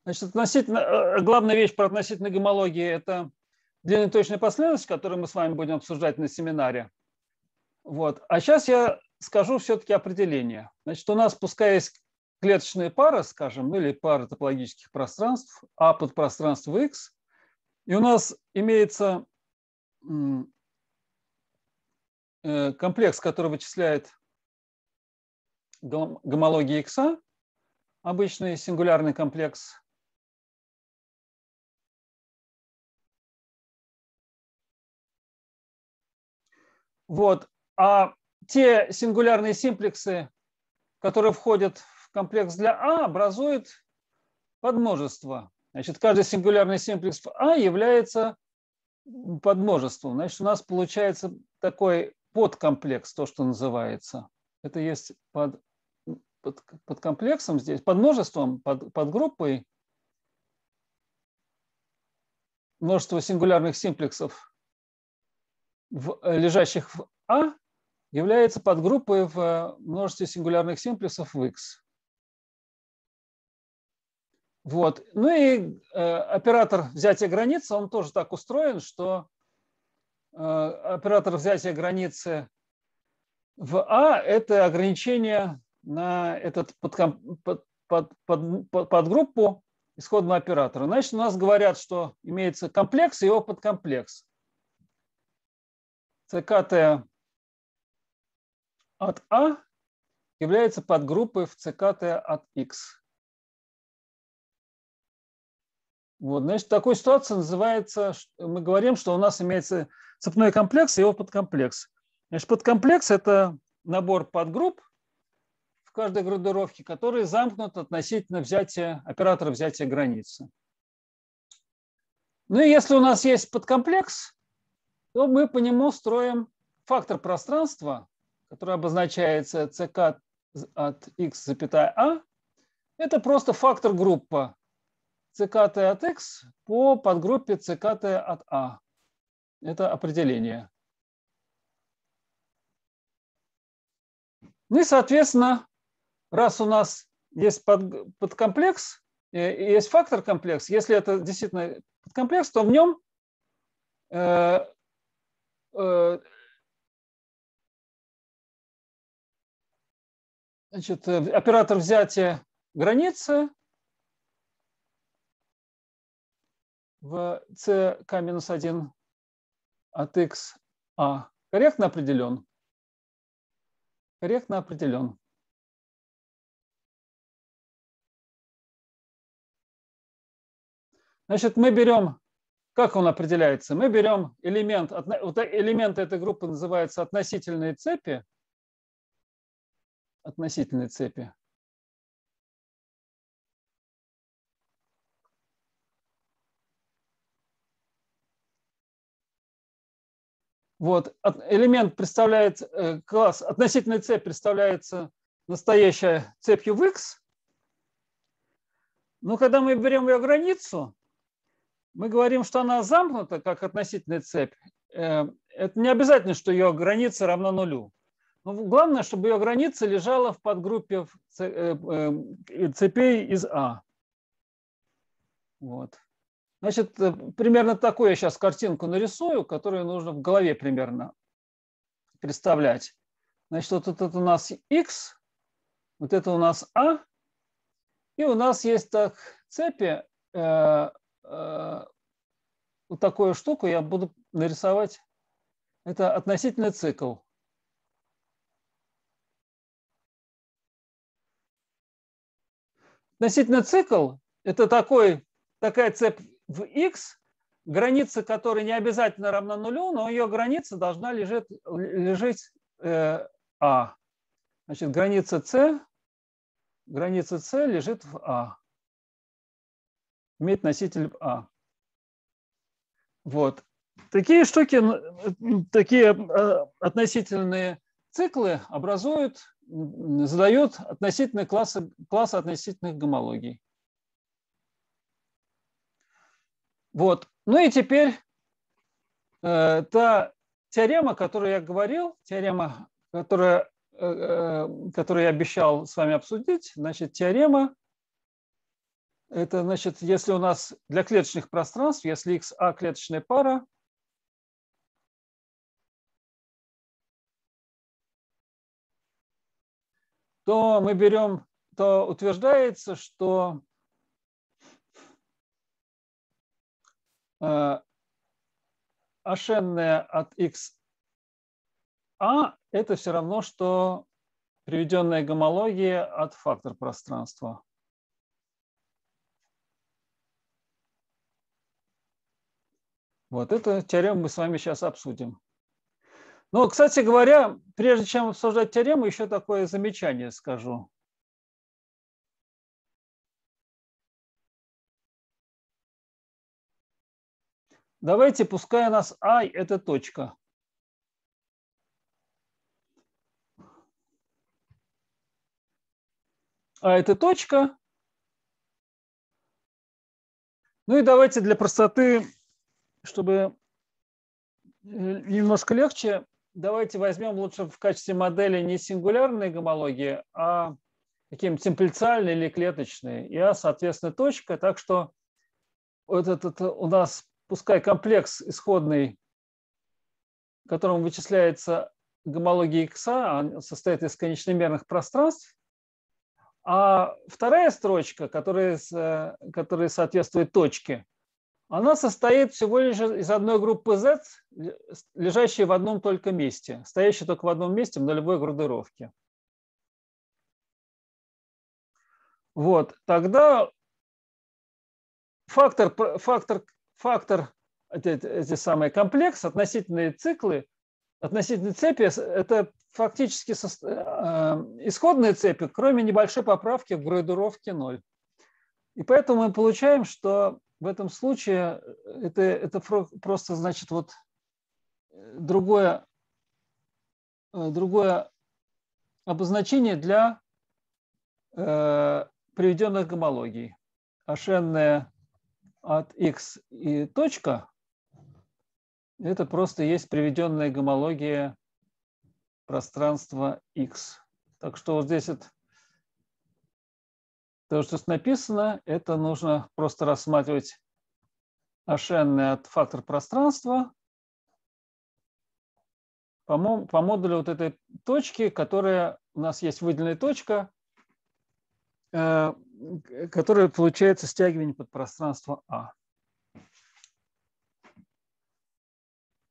Значит, относительно, э, э, главная вещь про относительно гомологии – это длинноточная последовательность, которую мы с вами будем обсуждать на семинаре. Вот. А сейчас я скажу все-таки определение. Значит, у нас, пускай есть клеточная пара, скажем, или пара топологических пространств, А под пространство X, и у нас имеется э, комплекс, который вычисляет гомологии X, обычный сингулярный комплекс. Вот. А те сингулярные симплексы, которые входят комплекс для А образует подмножество. Значит, каждый сингулярный симплекс в А является подмножеством. Значит, у нас получается такой подкомплекс, то, что называется. Это есть под, под, под комплексом здесь, подмножеством множеством, под, под группой множество сингулярных симплексов, в, лежащих в А, является подгруппой в множестве сингулярных симплексов в X. Вот. Ну и э, оператор взятия границы, он тоже так устроен, что э, оператор взятия границы в А – это ограничение на этот подком, под, под, под, под, подгруппу исходного оператора. Значит, у нас говорят, что имеется комплекс и его подкомплекс. ЦКТ от А является подгруппой в ЦКТ от Х. Вот, значит, такой ситуация называется, мы говорим, что у нас имеется цепной комплекс и его подкомплекс. Значит, подкомплекс – это набор подгрупп в каждой градировке, которые замкнут относительно взятия, оператора взятия границы. Ну и если у нас есть подкомплекс, то мы по нему строим фактор пространства, который обозначается ck от x, запятая а. Это просто фактор группа ЦКТ от X по подгруппе ЦКТ от А. Это определение. Ну и, соответственно, раз у нас есть под, подкомплекс, э, есть фактор комплекс, если это действительно подкомплекс, то в нем э, э, значит, э, оператор взятия границы в Ck-1 от а x а корректно определен? Корректно определен. Значит, мы берем, как он определяется? Мы берем элемент, элементы этой группы называются относительные цепи. Относительные цепи. Вот, элемент представляет э, класс, относительная цепь представляется настоящая цепью в x. Но когда мы берем ее границу, мы говорим, что она замкнута, как относительная цепь. Э, это не обязательно, что ее граница равна нулю. Но главное, чтобы ее граница лежала в подгруппе э, цепей из А. Вот. Значит, э, примерно такую я сейчас картинку нарисую, которую нужно в голове примерно представлять. Значит, вот этот у нас x, вот это у нас а, и у нас есть так цепи, э, э, вот такую штуку я буду нарисовать. Это относительный цикл. Относительный цикл – это такой, такая цепь в x, граница которой не обязательно равна нулю, но ее граница должна лежать, лежать э, а. Значит, граница c, граница c лежит в а. Имеет носитель а. Вот. Такие штуки, такие э, относительные циклы образуют, задают относительные классы классы относительных гомологий. Вот. Ну и теперь э, та теорема, о которой я говорил, теорема, которая, э, э, которую я обещал с вами обсудить, значит, теорема это значит, если у нас для клеточных пространств, если XA а клеточная пара, то мы берем, то утверждается, что ашенное э, от x а это все равно, что приведенная гомология от фактор пространства. Вот эту теорему мы с вами сейчас обсудим. Ну, кстати говоря, прежде чем обсуждать теорему, еще такое замечание скажу. Давайте, пускай у нас i – это точка. А это точка. Ну и давайте для простоты, чтобы немножко легче, давайте возьмем лучше в качестве модели не сингулярные гомологии, а какие-нибудь имплициальные или клеточные. И А, соответственно, точка. Так что вот этот у нас пускай комплекс исходный, которым вычисляется гомология X, состоит из конечномерных пространств, а вторая строчка, которая, э, которая соответствует точке, она состоит всего лишь из одной группы Z, лежащей в одном только месте, стоящей только в одном месте в нулевой грудировке. Вот, тогда фактор, фактор фактор, эти, самые комплекс, относительные циклы, относительные цепи э, – это фактически э, э, исходные цепи, кроме небольшой поправки в градуровке 0. И поэтому мы получаем, что в этом случае это, это просто значит вот другое, другое обозначение для приведенных гомологий. Ашенная от x и точка, это просто есть приведенная гомология пространства x. Так что вот здесь вот то, что написано, это нужно просто рассматривать ашенный от фактор пространства по, по модулю вот этой точки, которая у нас есть выделенная точка, э, которое получается стягивание под пространство А.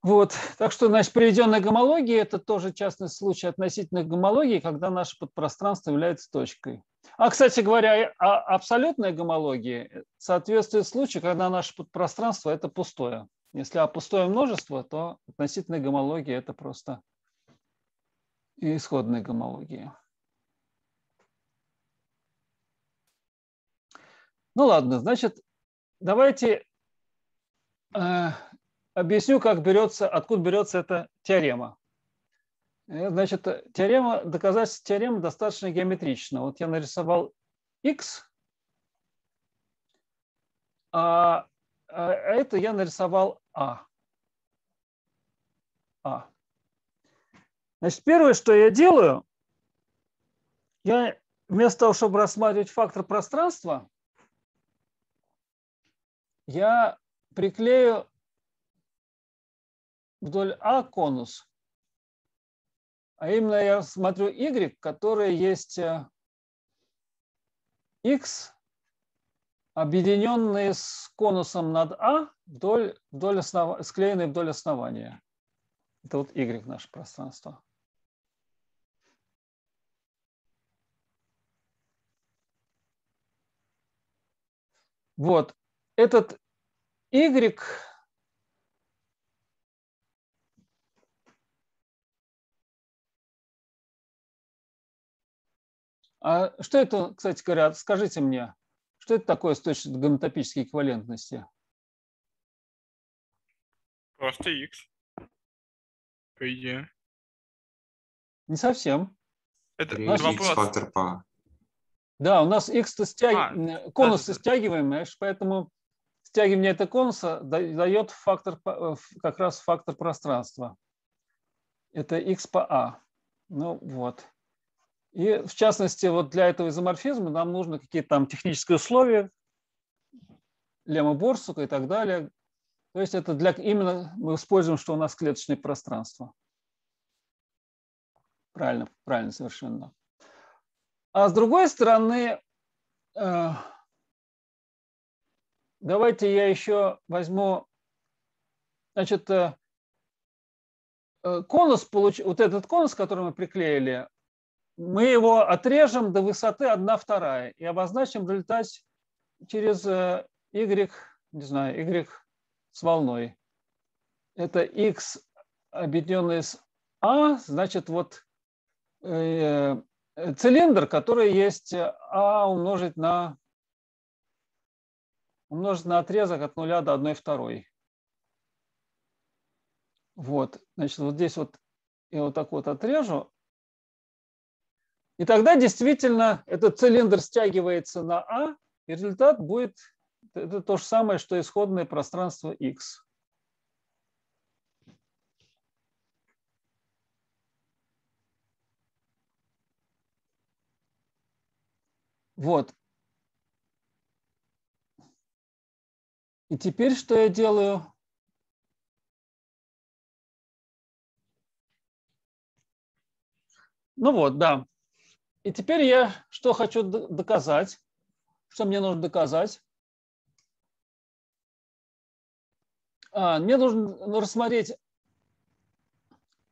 Вот. Так что, значит, приведенная гомология – это тоже частный случай относительно гомологии, когда наше подпространство является точкой. А, кстати говоря, а, абсолютная гомология соответствует случаю, когда наше подпространство – это пустое. Если А пустое множество, то относительная гомология – это просто исходная гомология. Ну ладно, значит, давайте э, объясню, как берется, откуда берется эта теорема. Э, значит, теорема, доказательство теоремы достаточно геометрично. Вот я нарисовал x, а, а это я нарисовал a. А. а. Значит, первое, что я делаю, я вместо того, чтобы рассматривать фактор пространства, я приклею вдоль А конус, а именно я смотрю Y, который есть э, X, объединенные с конусом над А, вдоль, вдоль основ... склеенные вдоль основания. Это вот Y наше пространство. Вот этот y А что это, кстати говоря, скажите мне, что это такое с точки гомотопической эквивалентности? Просто x. По идее. Не совсем. Это нас... вопрос. фактор по. Да, у нас x-то стяг... а, конусы да, да, да. стягиваемые, а поэтому стягивание конуса дает фактор, э, как раз фактор пространства. Это x по a. А. Ну вот. И в частности, вот для этого изоморфизма нам нужны какие-то там технические условия, лемма борсука и так далее. То есть это для именно мы используем, что у нас клеточное пространство. Правильно, правильно совершенно. А с другой стороны, э, Давайте я еще возьму, значит, э, э, конус, получ... вот этот конус, который мы приклеили, мы его отрежем до высоты 1 вторая и обозначим результат через э, y, не знаю, y с волной. Это x, объединенное с а, значит, вот цилиндр, который есть а умножить на умножить на отрезок от 0 до 1 второй. Вот, значит, вот здесь вот я вот так вот отрежу. И тогда действительно этот цилиндр стягивается на А, и результат будет это то же самое, что исходное пространство X. Вот. И теперь что я делаю? Ну вот, да. И теперь я что хочу доказать? Что мне нужно доказать? А, мне нужно ну, рассмотреть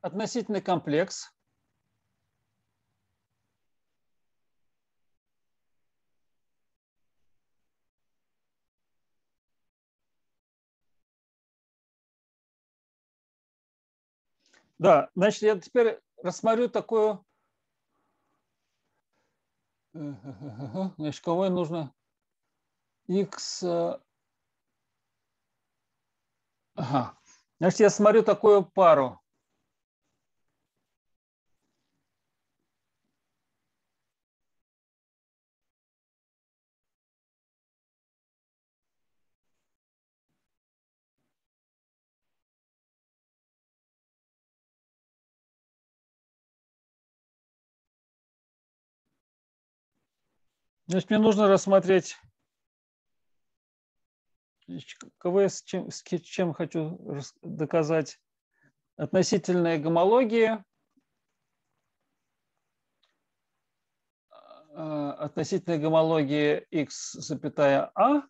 относительный комплекс Да, значит, я теперь рассмотрю такую значит, кого нужно x э, ага. значит я смотрю такую пару Значит, мне нужно рассмотреть, кого чем, с чем хочу доказать относительная гомология, а, а, относительная гомология x, запятая а,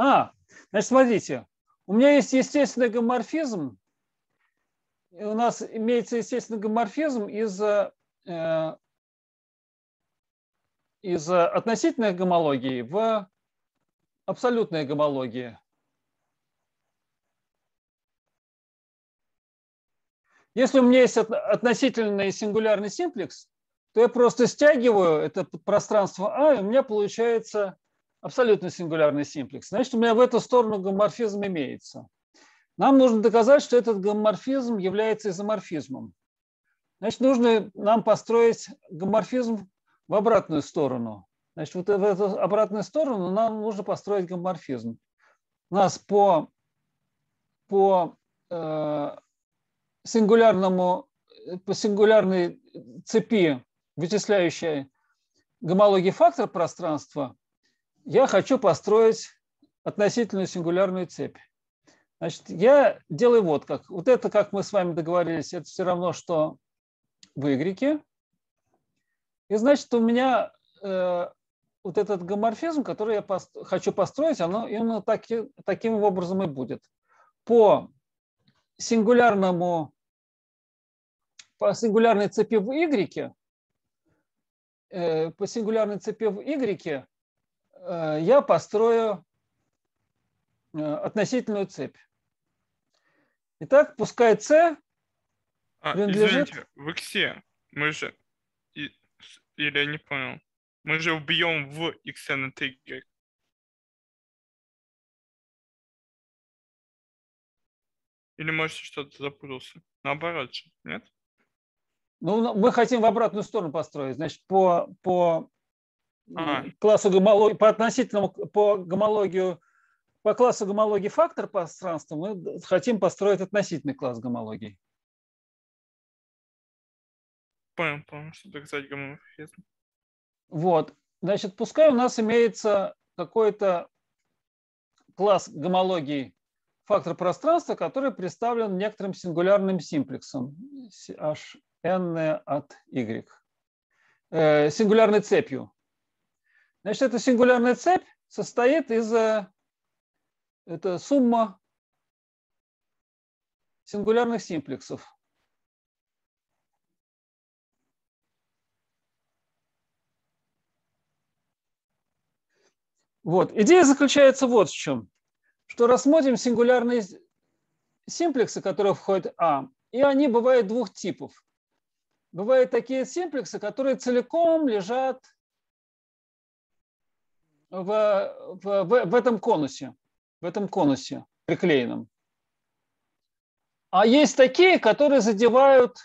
А, значит, смотрите, у меня есть естественный гоморфизм. И у нас имеется естественный гоморфизм из, э, из относительной гомологии в абсолютной гомологии. Если у меня есть относительный сингулярный симплекс, то я просто стягиваю это пространство А, и у меня получается абсолютно сингулярный симплекс, значит, у меня в эту сторону гоморфизм имеется. Нам нужно доказать, что этот гоморфизм является изоморфизмом. Значит, нужно нам построить гоморфизм в обратную сторону. Значит, вот в эту обратную сторону нам нужно построить гоморфизм. У нас по, по э, сингулярному, по сингулярной цепи, вычисляющей гомологий фактор пространства – я хочу построить относительную сингулярную цепь. Значит, я делаю вот как. Вот это, как мы с вами договорились, это все равно, что в Y. И значит, у меня э, вот этот гоморфизм, который я пост хочу построить, оно именно таки, таким образом и будет. По сингулярному, по сингулярной цепи в Y, э, по сингулярной цепи в Y Э, я построю э, относительную цепь. Итак, пускай С а, Извините, в X мы же... Или я не понял. Мы же убьем в X на Y. Или, может, что-то запутался? Наоборот же, нет? Ну, мы хотим в обратную сторону построить. Значит, по, по а. классу гомологии, по относительному, по гомологию, по классу гомологии фактор пространства мы хотим построить относительный класс гомологии. Понял, понял, что доказать гомоморфизм. Вот. Значит, пускай у нас имеется какой-то класс гомологии фактор пространства, который представлен некоторым сингулярным симплексом hn от y, э, сингулярной цепью Значит, эта сингулярная цепь состоит из э, это сумма сингулярных симплексов. Вот. Идея заключается вот в чем. Что рассмотрим сингулярные симплексы, которые входят А, и они бывают двух типов. Бывают такие симплексы, которые целиком лежат в, в, в этом конусе, в этом конусе приклеенном. А есть такие, которые задевают,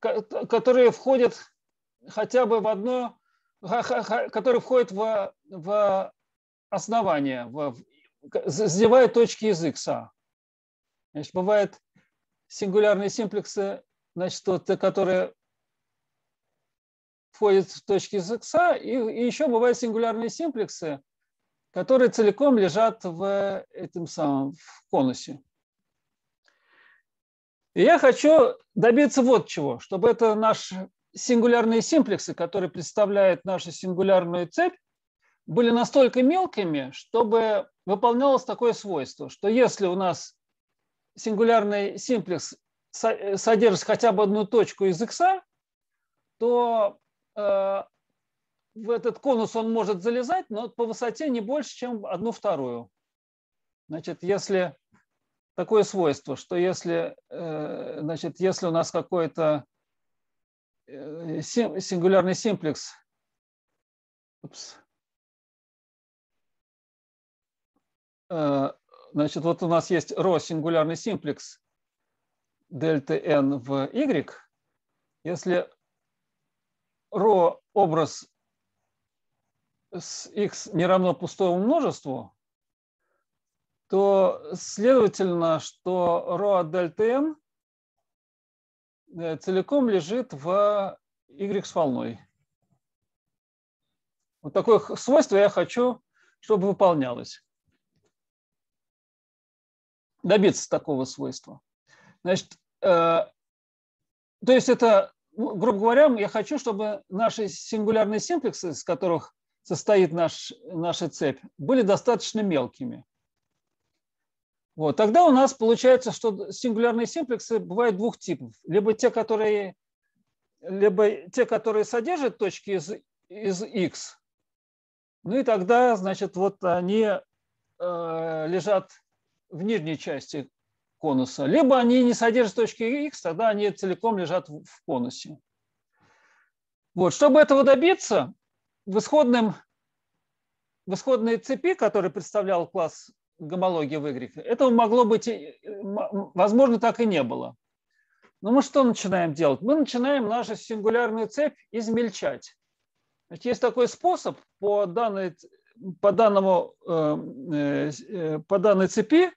которые входят хотя бы в одно, которые входят в, в основание, в, задевают точки из икса. Значит, бывает сингулярные симплексы, значит, вот, которые входит в точки из x, и, и еще бывают сингулярные симплексы, которые целиком лежат в этом самом в конусе. И я хочу добиться вот чего, чтобы это наши сингулярные симплексы, которые представляют нашу сингулярную цепь, были настолько мелкими, чтобы выполнялось такое свойство, что если у нас сингулярный симплекс содержит хотя бы одну точку из x, то Э, в этот конус он может залезать, но по высоте не больше, чем одну вторую. Значит, если такое свойство, что если, э, значит, если у нас какой-то э, сингулярный симплекс, упс, значит, вот у нас есть ρ сингулярный симплекс дельта n в y, если ро образ с x не равно пустому множеству, то следовательно, что ро от дельта n э, целиком лежит в y с волной. Вот такое свойство я хочу, чтобы выполнялось. Добиться такого свойства. Значит, э, то есть это ну, грубо говоря, я хочу, чтобы наши сингулярные симплексы, из которых состоит наш, наша цепь, были достаточно мелкими. Вот. Тогда у нас получается, что сингулярные симплексы бывают двух типов. Либо те, которые, либо те, которые содержат точки из, из X, ну и тогда, значит, вот они э, лежат в нижней части конуса, либо они не содержат точки X, тогда они целиком лежат в конусе. Вот. Чтобы этого добиться, в, исходном, в исходной цепи, которую представлял класс гомологии в Y, этого могло быть, возможно, так и не было. Но ну, мы что начинаем делать? Мы начинаем нашу сингулярную цепь измельчать. есть такой способ по данной, по, данному, э, э, э, по данной цепи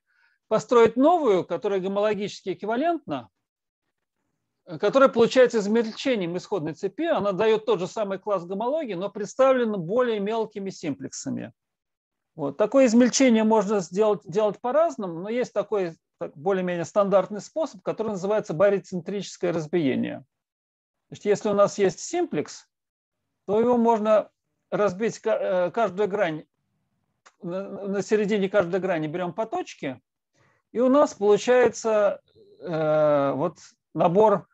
построить новую, которая гомологически эквивалентна, которая получается измельчением исходной цепи. Она дает тот же самый класс гомологии, но представлена более мелкими симплексами. Вот. Такое измельчение можно сделать, делать по-разному, но есть такой так, более-менее стандартный способ, который называется барицентрическое разбиение. То есть если у нас есть симплекс, то его можно разбить э, каждую грань, на середине каждой грани берем по точке, и у нас получается э, вот набор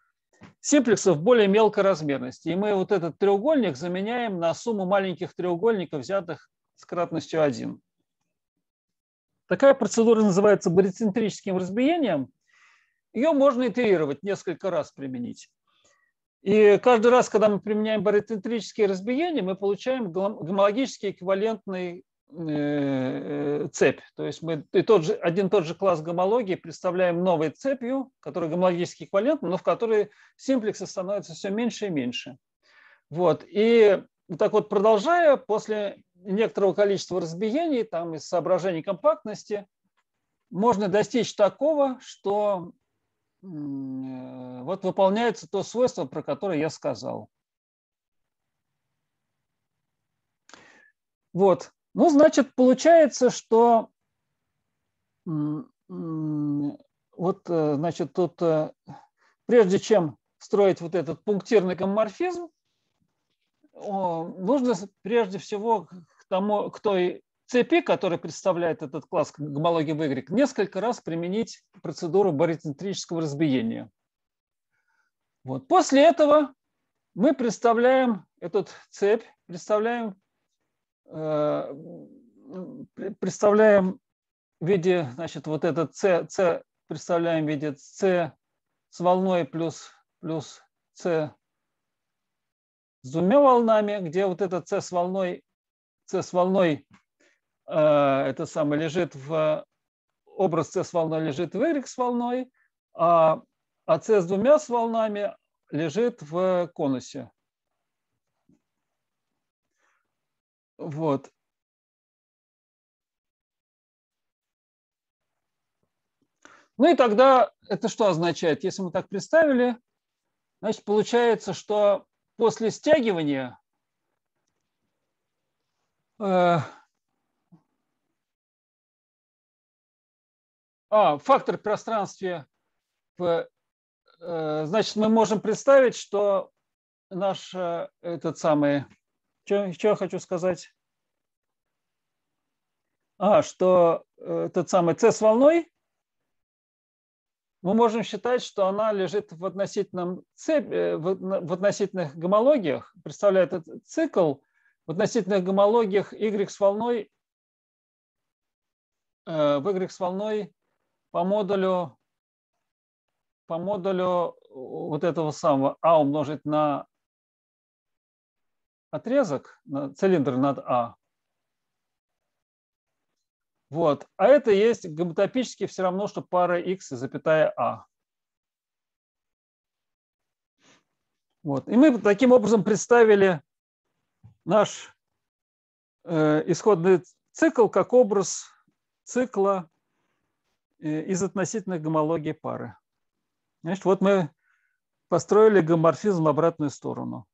симплексов более мелкой размерности. И мы вот этот треугольник заменяем на сумму маленьких треугольников, взятых с кратностью 1. Такая процедура называется барицентрическим разбиением. Ее можно итерировать, несколько раз применить. И каждый раз, когда мы применяем барицентрические разбиения, мы получаем гомологически эквивалентный Э, э, цепь. То есть мы и тот же, один тот же класс гомологии представляем новой цепью, которая гомологический эквивалент, но в которой симплексы становятся все меньше и меньше. Вот. И так вот продолжая, после некоторого количества разбиений, там из соображений компактности, можно достичь такого, что э, вот выполняется то свойство, про которое я сказал. Вот, ну, значит, получается, что вот, э, значит, тут э, прежде чем строить вот этот пунктирный комморфизм, нужно прежде всего к тому, к той цепи, которая представляет этот класс гомологии в Y, несколько раз применить процедуру барицентрического разбиения. Вот. После этого мы представляем эту цепь, представляем Э, представляем в виде, значит, вот это c, c представляем в виде c с волной плюс, плюс c с двумя волнами, где вот это c с волной, c с волной э, это самое лежит в образ c с волной лежит в y с волной, а, а c с двумя с волнами лежит в конусе. Вот. Ну и тогда это что означает? Если мы так представили, значит, получается, что после стягивания э, а, фактор пространстве, э, значит, мы можем представить, что наш э, этот самый что, что я хочу сказать? А, что этот самый С с волной, мы можем считать, что она лежит в, относительном цепь, э, в, относительных гомологиях, представляет этот цикл, в относительных гомологиях Y с волной, э, в Y с волной по модулю, по модулю вот этого самого А умножить на отрезок, цилиндр над А. Вот. А это есть гомотопически все равно, что пара x и запятая А. Вот. И мы таким образом представили наш э, исходный цикл как образ цикла э, из относительной гомологии пары. Значит, вот мы построили гоморфизм в обратную сторону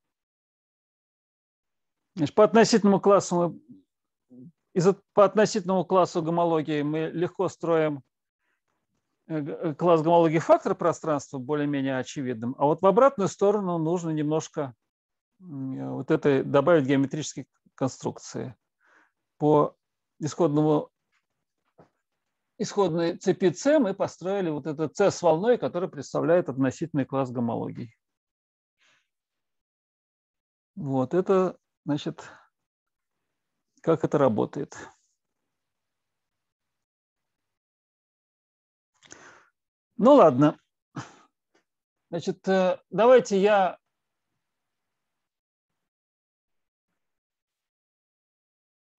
по относительному классу мы, из, по относительному классу гомологии мы легко строим э, э, класс гомологии фактора пространства более-менее очевидным, а вот в обратную сторону нужно немножко э, вот этой добавить геометрические конструкции. По исходному исходной цепи С мы построили вот этот С с волной, который представляет относительный класс гомологий. Вот это Значит, как это работает? Ну ладно. Значит, э, давайте я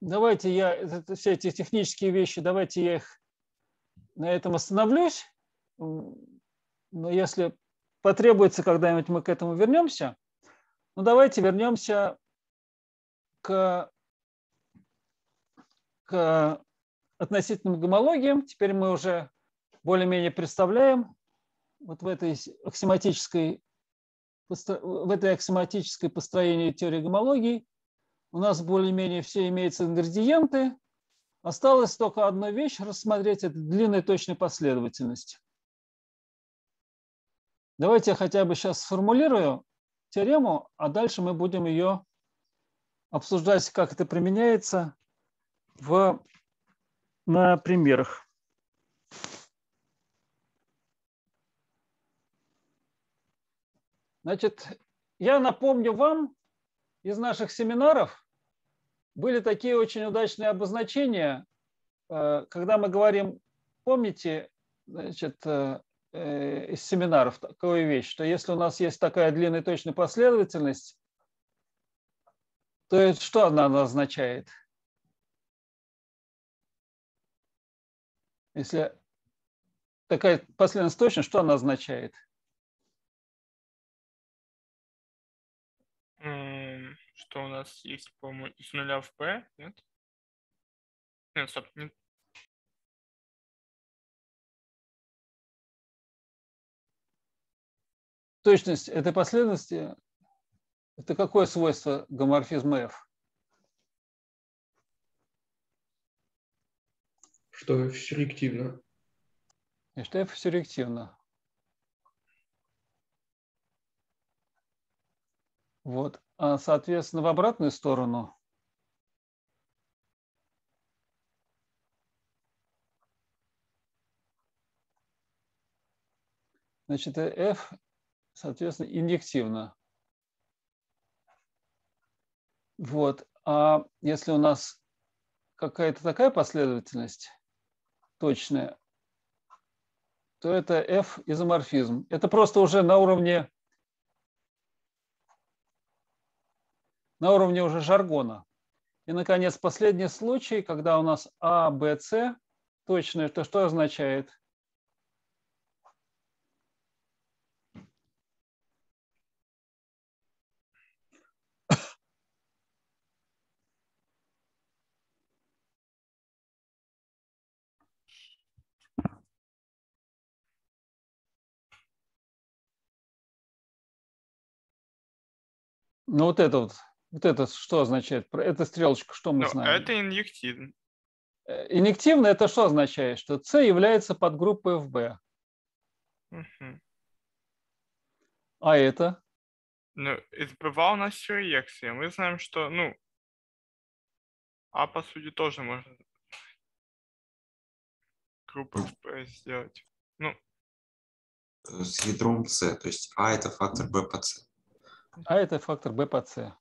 давайте я это, все эти технические вещи, давайте я их на этом остановлюсь. Но если потребуется когда-нибудь мы к этому вернемся, ну давайте вернемся к, к относительным гомологиям. Теперь мы уже более-менее представляем вот в этой аксиоматической в этой аксиоматической построении теории гомологии у нас более-менее все имеются ингредиенты. Осталось только одна вещь рассмотреть – это длинная точная последовательность. Давайте я хотя бы сейчас сформулирую теорему, а дальше мы будем ее обсуждать, как это применяется в, на примерах. Значит, я напомню вам, из наших семинаров были такие очень удачные обозначения, э, когда мы говорим, помните, значит, э, э, из семинаров такую вещь, что если у нас есть такая длинная точная последовательность, то есть что она означает? Если такая последовательность точно, что она означает? Что у нас есть, по-моему, из нуля в p, нет? Нет, стоп, нет. Точность этой последовательности это какое свойство гоморфизма F? Что F селективно. И что F селективно. Вот. А, соответственно, в обратную сторону Значит, э, F, соответственно, инъективно. Вот. А если у нас какая-то такая последовательность точная, то это F-изоморфизм. Это просто уже на уровне на уровне уже жаргона. И, наконец, последний случай, когда у нас А, Б, С точное, то что означает? Ну вот это вот, вот это что означает? Эта стрелочка, что мы Но ну, знаем? Это инъективно. Э, инъективно это что означает? Что С является подгруппой ФБ. Угу. А это? Ну, СБВА нас все эксия. Мы знаем, что, ну, А по сути тоже можно группу ФБ сделать. Ну. С ядром С, то есть А это фактор Б по С а это фактор b по c.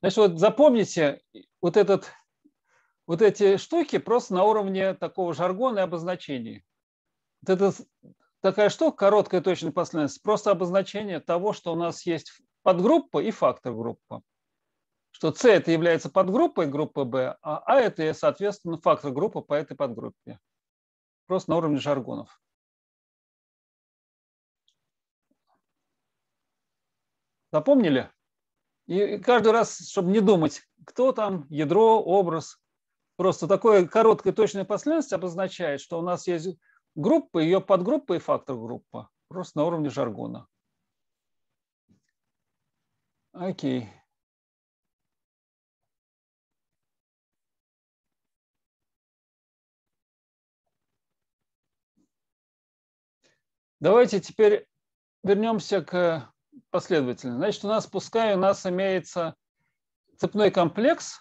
Значит, вот запомните вот, этот, вот эти штуки просто на уровне такого жаргона и обозначений. Вот это такая штука, короткая точная последовательность, просто обозначение того, что у нас есть подгруппа и фактор группы. Что C это является подгруппой группы B, а A а это, соответственно, фактор группы по этой подгруппе. Просто на уровне жаргонов. Запомнили? И каждый раз, чтобы не думать, кто там, ядро, образ. Просто такое короткое точное последовательность обозначает, что у нас есть группа, ее подгруппа и фактор группа. Просто на уровне жаргона. Окей. Давайте теперь вернемся к последовательно. Значит, у нас, пускай у нас имеется цепной комплекс,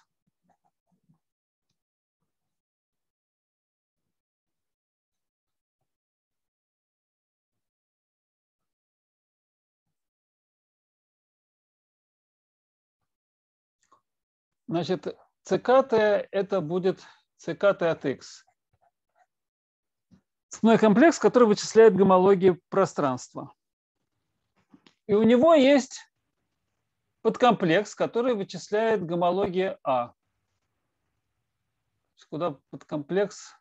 Значит, цикаты это будет цикаты от x. Цепной комплекс, который вычисляет гомологии пространства. И у него есть подкомплекс, который вычисляет гомология А. Куда подкомплекс?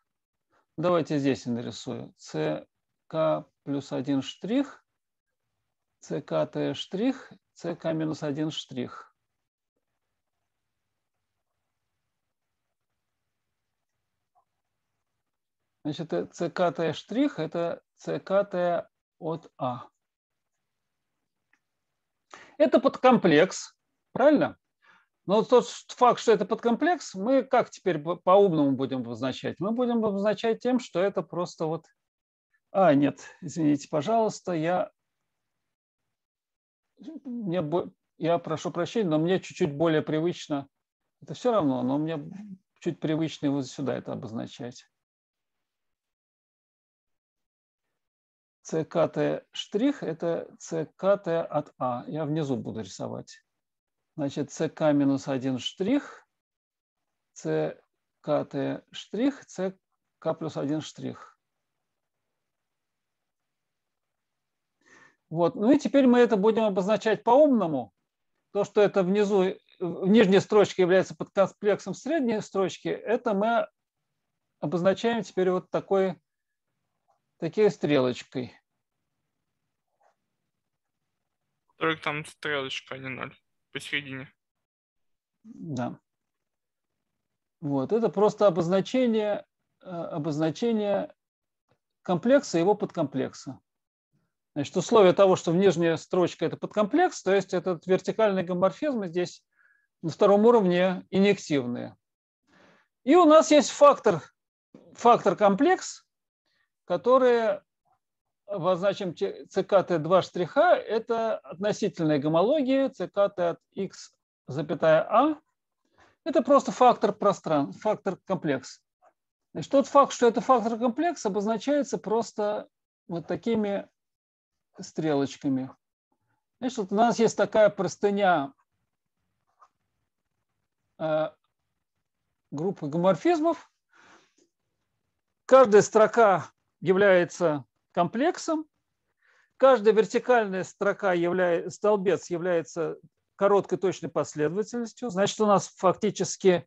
Давайте здесь я нарисую. СК плюс один штрих, СКТ штрих, СК минус один штрих. Значит, э, СКТ штрих – это СКТ от А. Это подкомплекс, правильно? Но тот факт, что это подкомплекс, мы как теперь по-умному будем обозначать? Мы будем обозначать тем, что это просто вот... А, нет, извините, пожалуйста, я... Мне... Я прошу прощения, но мне чуть-чуть более привычно... Это все равно, но мне чуть привычнее вот сюда это обозначать. ЦКТ штрих – это ЦКТ от А. Я внизу буду рисовать. Значит, ЦК минус один штрих, ЦКТ штрих, ЦК плюс один штрих. Вот. Ну и теперь мы это будем обозначать по-умному. То, что это внизу, в нижней строчке является подкомплексом средней строчки, это мы обозначаем теперь вот такой, такие стрелочкой. Только там стрелочка, а не ноль посередине. Да. Вот, это просто обозначение, э, обозначение комплекса и его подкомплекса. Значит, условие того, что внижняя строчка – это подкомплекс, то есть этот вертикальный гоморфизм здесь на втором уровне инъективные. И у нас есть фактор, фактор комплекс, который обозначим цикаты два штриха, это относительная гомология цикаты от x, запятая а. Это просто фактор простран, фактор комплекс. Значит, тот факт, что это фактор комплекс, обозначается просто вот такими стрелочками. Значит, вот у нас есть такая простыня э, группы гоморфизмов. Каждая строка является комплексом. Каждая вертикальная строка, являет, столбец является короткой точной последовательностью. Значит, у нас фактически э,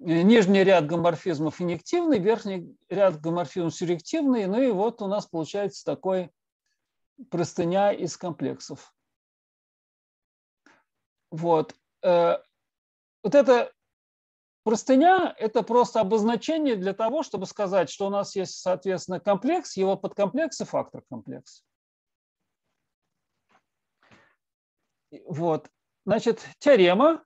нижний ряд гоморфизмов инъективный, верхний ряд гоморфизмов сюрективный. Ну и вот у нас получается такой простыня из комплексов. Вот. Э, вот это Простыня – это просто обозначение для того, чтобы сказать, что у нас есть, соответственно, комплекс, его подкомплекс и фактор комплекс. Вот. Значит, теорема,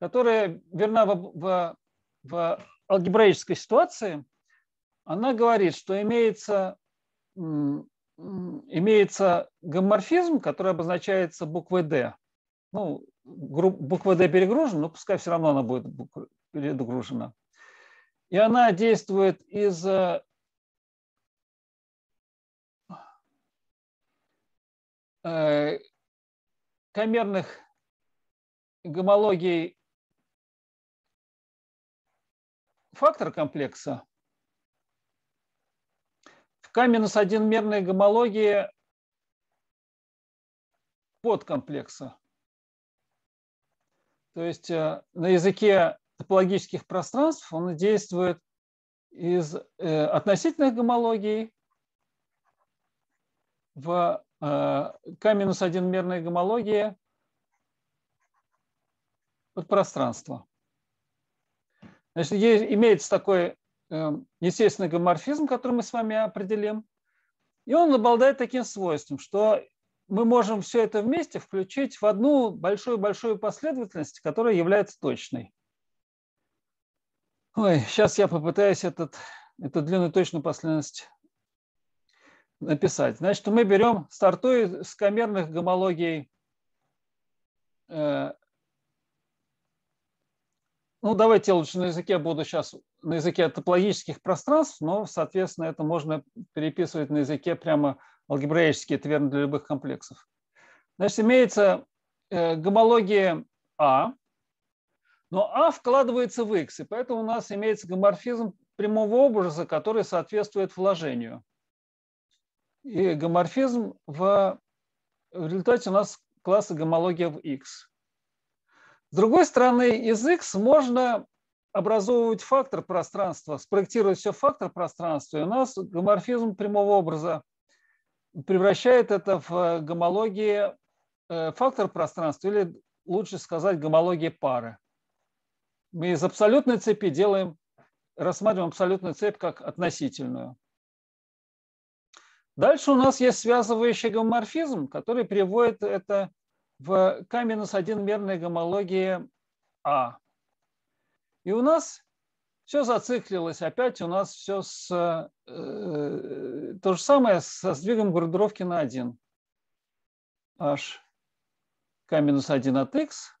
которая верна в, в, в алгебраической ситуации, она говорит, что имеется, имеется гоморфизм, который обозначается буквой D ну, буква D перегружена, но пускай все равно она будет перегружена. И она действует из э, э, камерных гомологий фактор комплекса. В К-1 мерной гомологии подкомплекса. То есть э, на языке топологических пространств он действует из э, относительных гомологий в k э, 1 мерной гомологии под пространство. Значит, имеется такой естественный гоморфизм, который мы с вами определим. И он обладает таким свойством, что мы можем все это вместе включить в одну большую-большую последовательность, которая является точной. Ой, сейчас я попытаюсь этот, эту длинную точную последовательность написать. Значит, мы берем, стартуя с комерных гомологий, э, ну, давайте я лучше на языке буду сейчас, на языке топологических пространств, но, соответственно, это можно переписывать на языке прямо алгебраические, это верно для любых комплексов. Значит, имеется э, гомология А, но А вкладывается в X, и поэтому у нас имеется гоморфизм прямого образа, который соответствует вложению. И гоморфизм в, в результате у нас класса гомология в X. С другой стороны, из X можно образовывать фактор пространства, спроектировать все фактор пространства, и у нас гоморфизм прямого образа превращает это в э, гомологии э, фактор пространства, или лучше сказать гомологии пары. Мы из абсолютной цепи делаем, рассматриваем абсолютную цепь как относительную. Дальше у нас есть связывающий гоморфизм который приводит это в К-1 мерной гомологии А. И у нас все зациклилось. Опять у нас все с... Э, то же самое со сдвигом группировки на 1. h k минус 1 от x.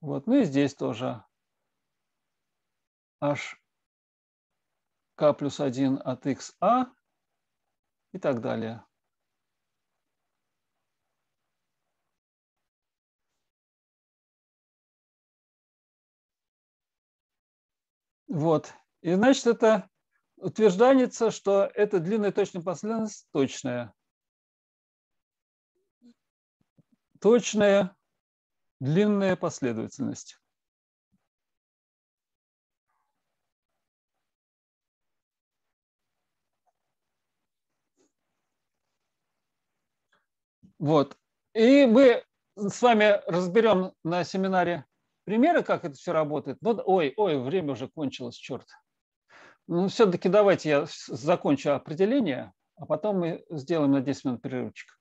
Вот, ну и здесь тоже h k плюс 1 от x a и так далее. Вот. И значит, это утверждается, что эта длинная точная последовательность точная. Точная длинная последовательность. Вот. И мы с вами разберем на семинаре примеры, как это все работает. Ну, ой, ой, время уже кончилось, черт. Ну, все-таки давайте я закончу определение, а потом мы сделаем на 10 минут перерывчик.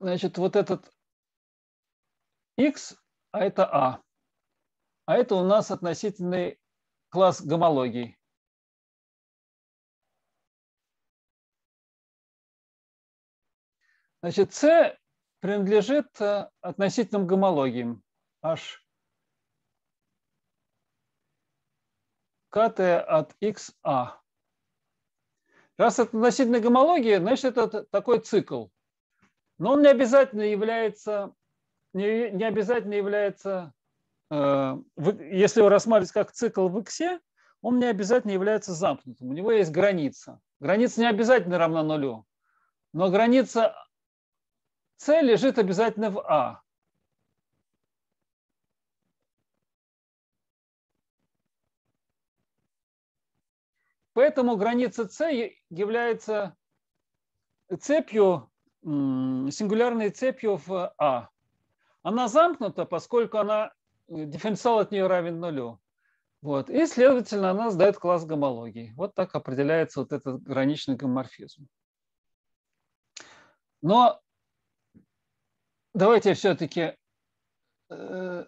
Значит, вот этот x, а это a. А. а это у нас относительный класс гомологии. Значит, c принадлежит э, относительным гомологиям H. КТ от XA. Раз это относительная гомология, значит, это такой цикл. Но он не обязательно является, не, не обязательно является, э, если его рассматривать как цикл в X, он не обязательно является замкнутым. У него есть граница. Граница не обязательно равна нулю, но граница с лежит обязательно в А. Поэтому граница С является цепью, сингулярной цепью в А. Она замкнута, поскольку она, э, дифференциал от нее равен нулю. Вот. И, следовательно, она сдает класс гомологии. Вот так определяется вот этот граничный гоморфизм. Но давайте все-таки э,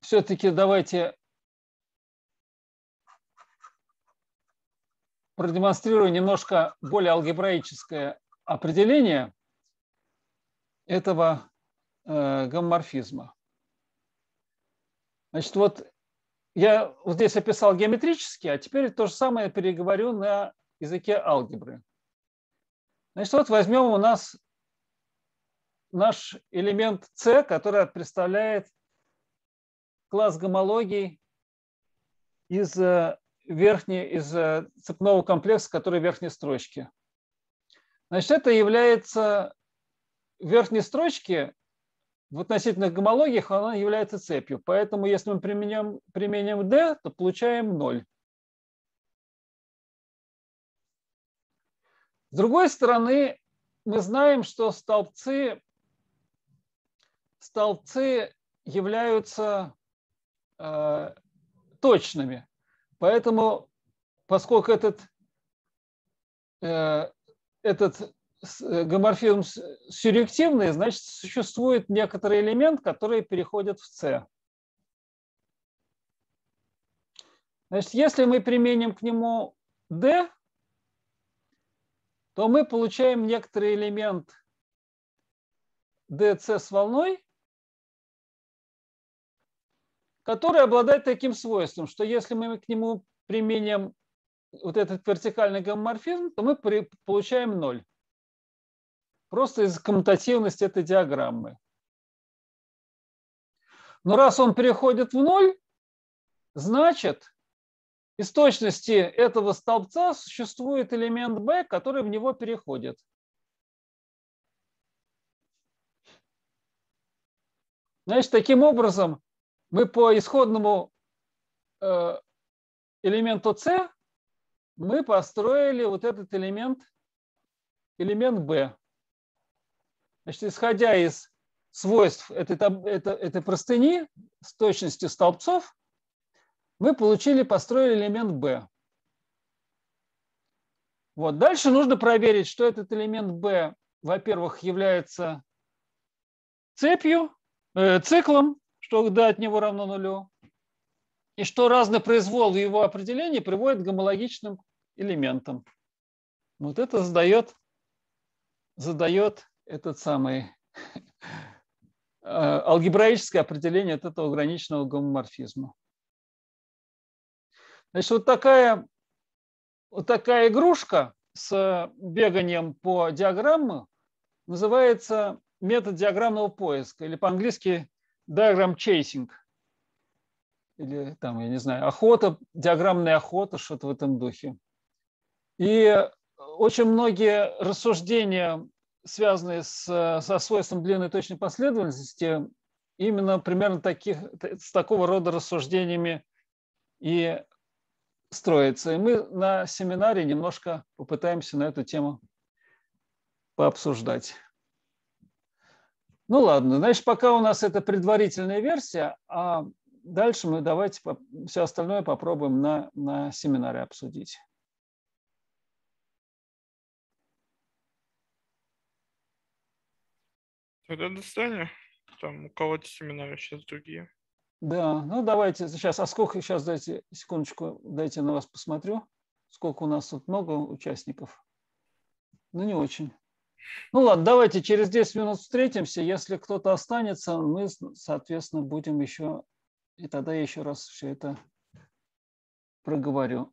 все-таки давайте продемонстрирую немножко более алгебраическое определение этого э, гомоморфизма. Значит, вот я вот здесь описал геометрически, а теперь то же самое переговорю на языке алгебры. Значит, вот возьмем у нас наш элемент С, который представляет класс гомологий из э, верхней, из э, цепного комплекса, который в верхней строчке. Значит, это является в верхней строчке в относительных гомологиях она является цепью. Поэтому если мы применим, применим D, то получаем 0. С другой стороны, мы знаем, что столбцы столбцы являются э, точными. Поэтому, поскольку этот, э, этот э, гоморфизм сюррективный, значит, существует некоторый элемент, который переходит в С. Значит, если мы применим к нему D, то мы получаем некоторый элемент DC с волной, который обладает таким свойством, что если мы к нему применим вот этот вертикальный гомоморфизм, то мы при, получаем ноль. Просто из коммутативности этой диаграммы. Но раз он переходит в ноль, значит, из точности этого столбца существует элемент b, который в него переходит. Значит, таким образом мы по исходному э, элементу С мы построили вот этот элемент, элемент B. Значит, исходя из свойств этой, этой, этой простыни с точностью столбцов, мы получили, построили элемент B. Вот. Дальше нужно проверить, что этот элемент B, во-первых, является цепью, э, циклом, что d от него равно нулю, и что разный произвол в его определении приводит к гомологичным элементам. Вот это задает, задает этот самый э, алгебраическое определение от этого ограниченного гомоморфизма. Значит, вот такая, вот такая игрушка с беганием по диаграмму называется метод диаграммного поиска, или по-английски диаграмм-чейсинг Или там, я не знаю, охота, диаграммная охота, что-то в этом духе. И очень многие рассуждения, связанные с, со свойством длинной точной последовательности, именно примерно таких, с такого рода рассуждениями и строится. И мы на семинаре немножко попытаемся на эту тему пообсуждать. Ну ладно, значит, пока у нас это предварительная версия, а дальше мы давайте все остальное попробуем на, на семинаре обсудить. Тогда до Там у кого-то семинары сейчас другие. Да, ну давайте сейчас, а сколько сейчас, дайте секундочку, дайте на вас посмотрю, сколько у нас тут много участников. Ну не очень. Ну ладно, давайте через 10 минут встретимся. Если кто-то останется, мы, соответственно, будем еще... И тогда я еще раз все это проговорю.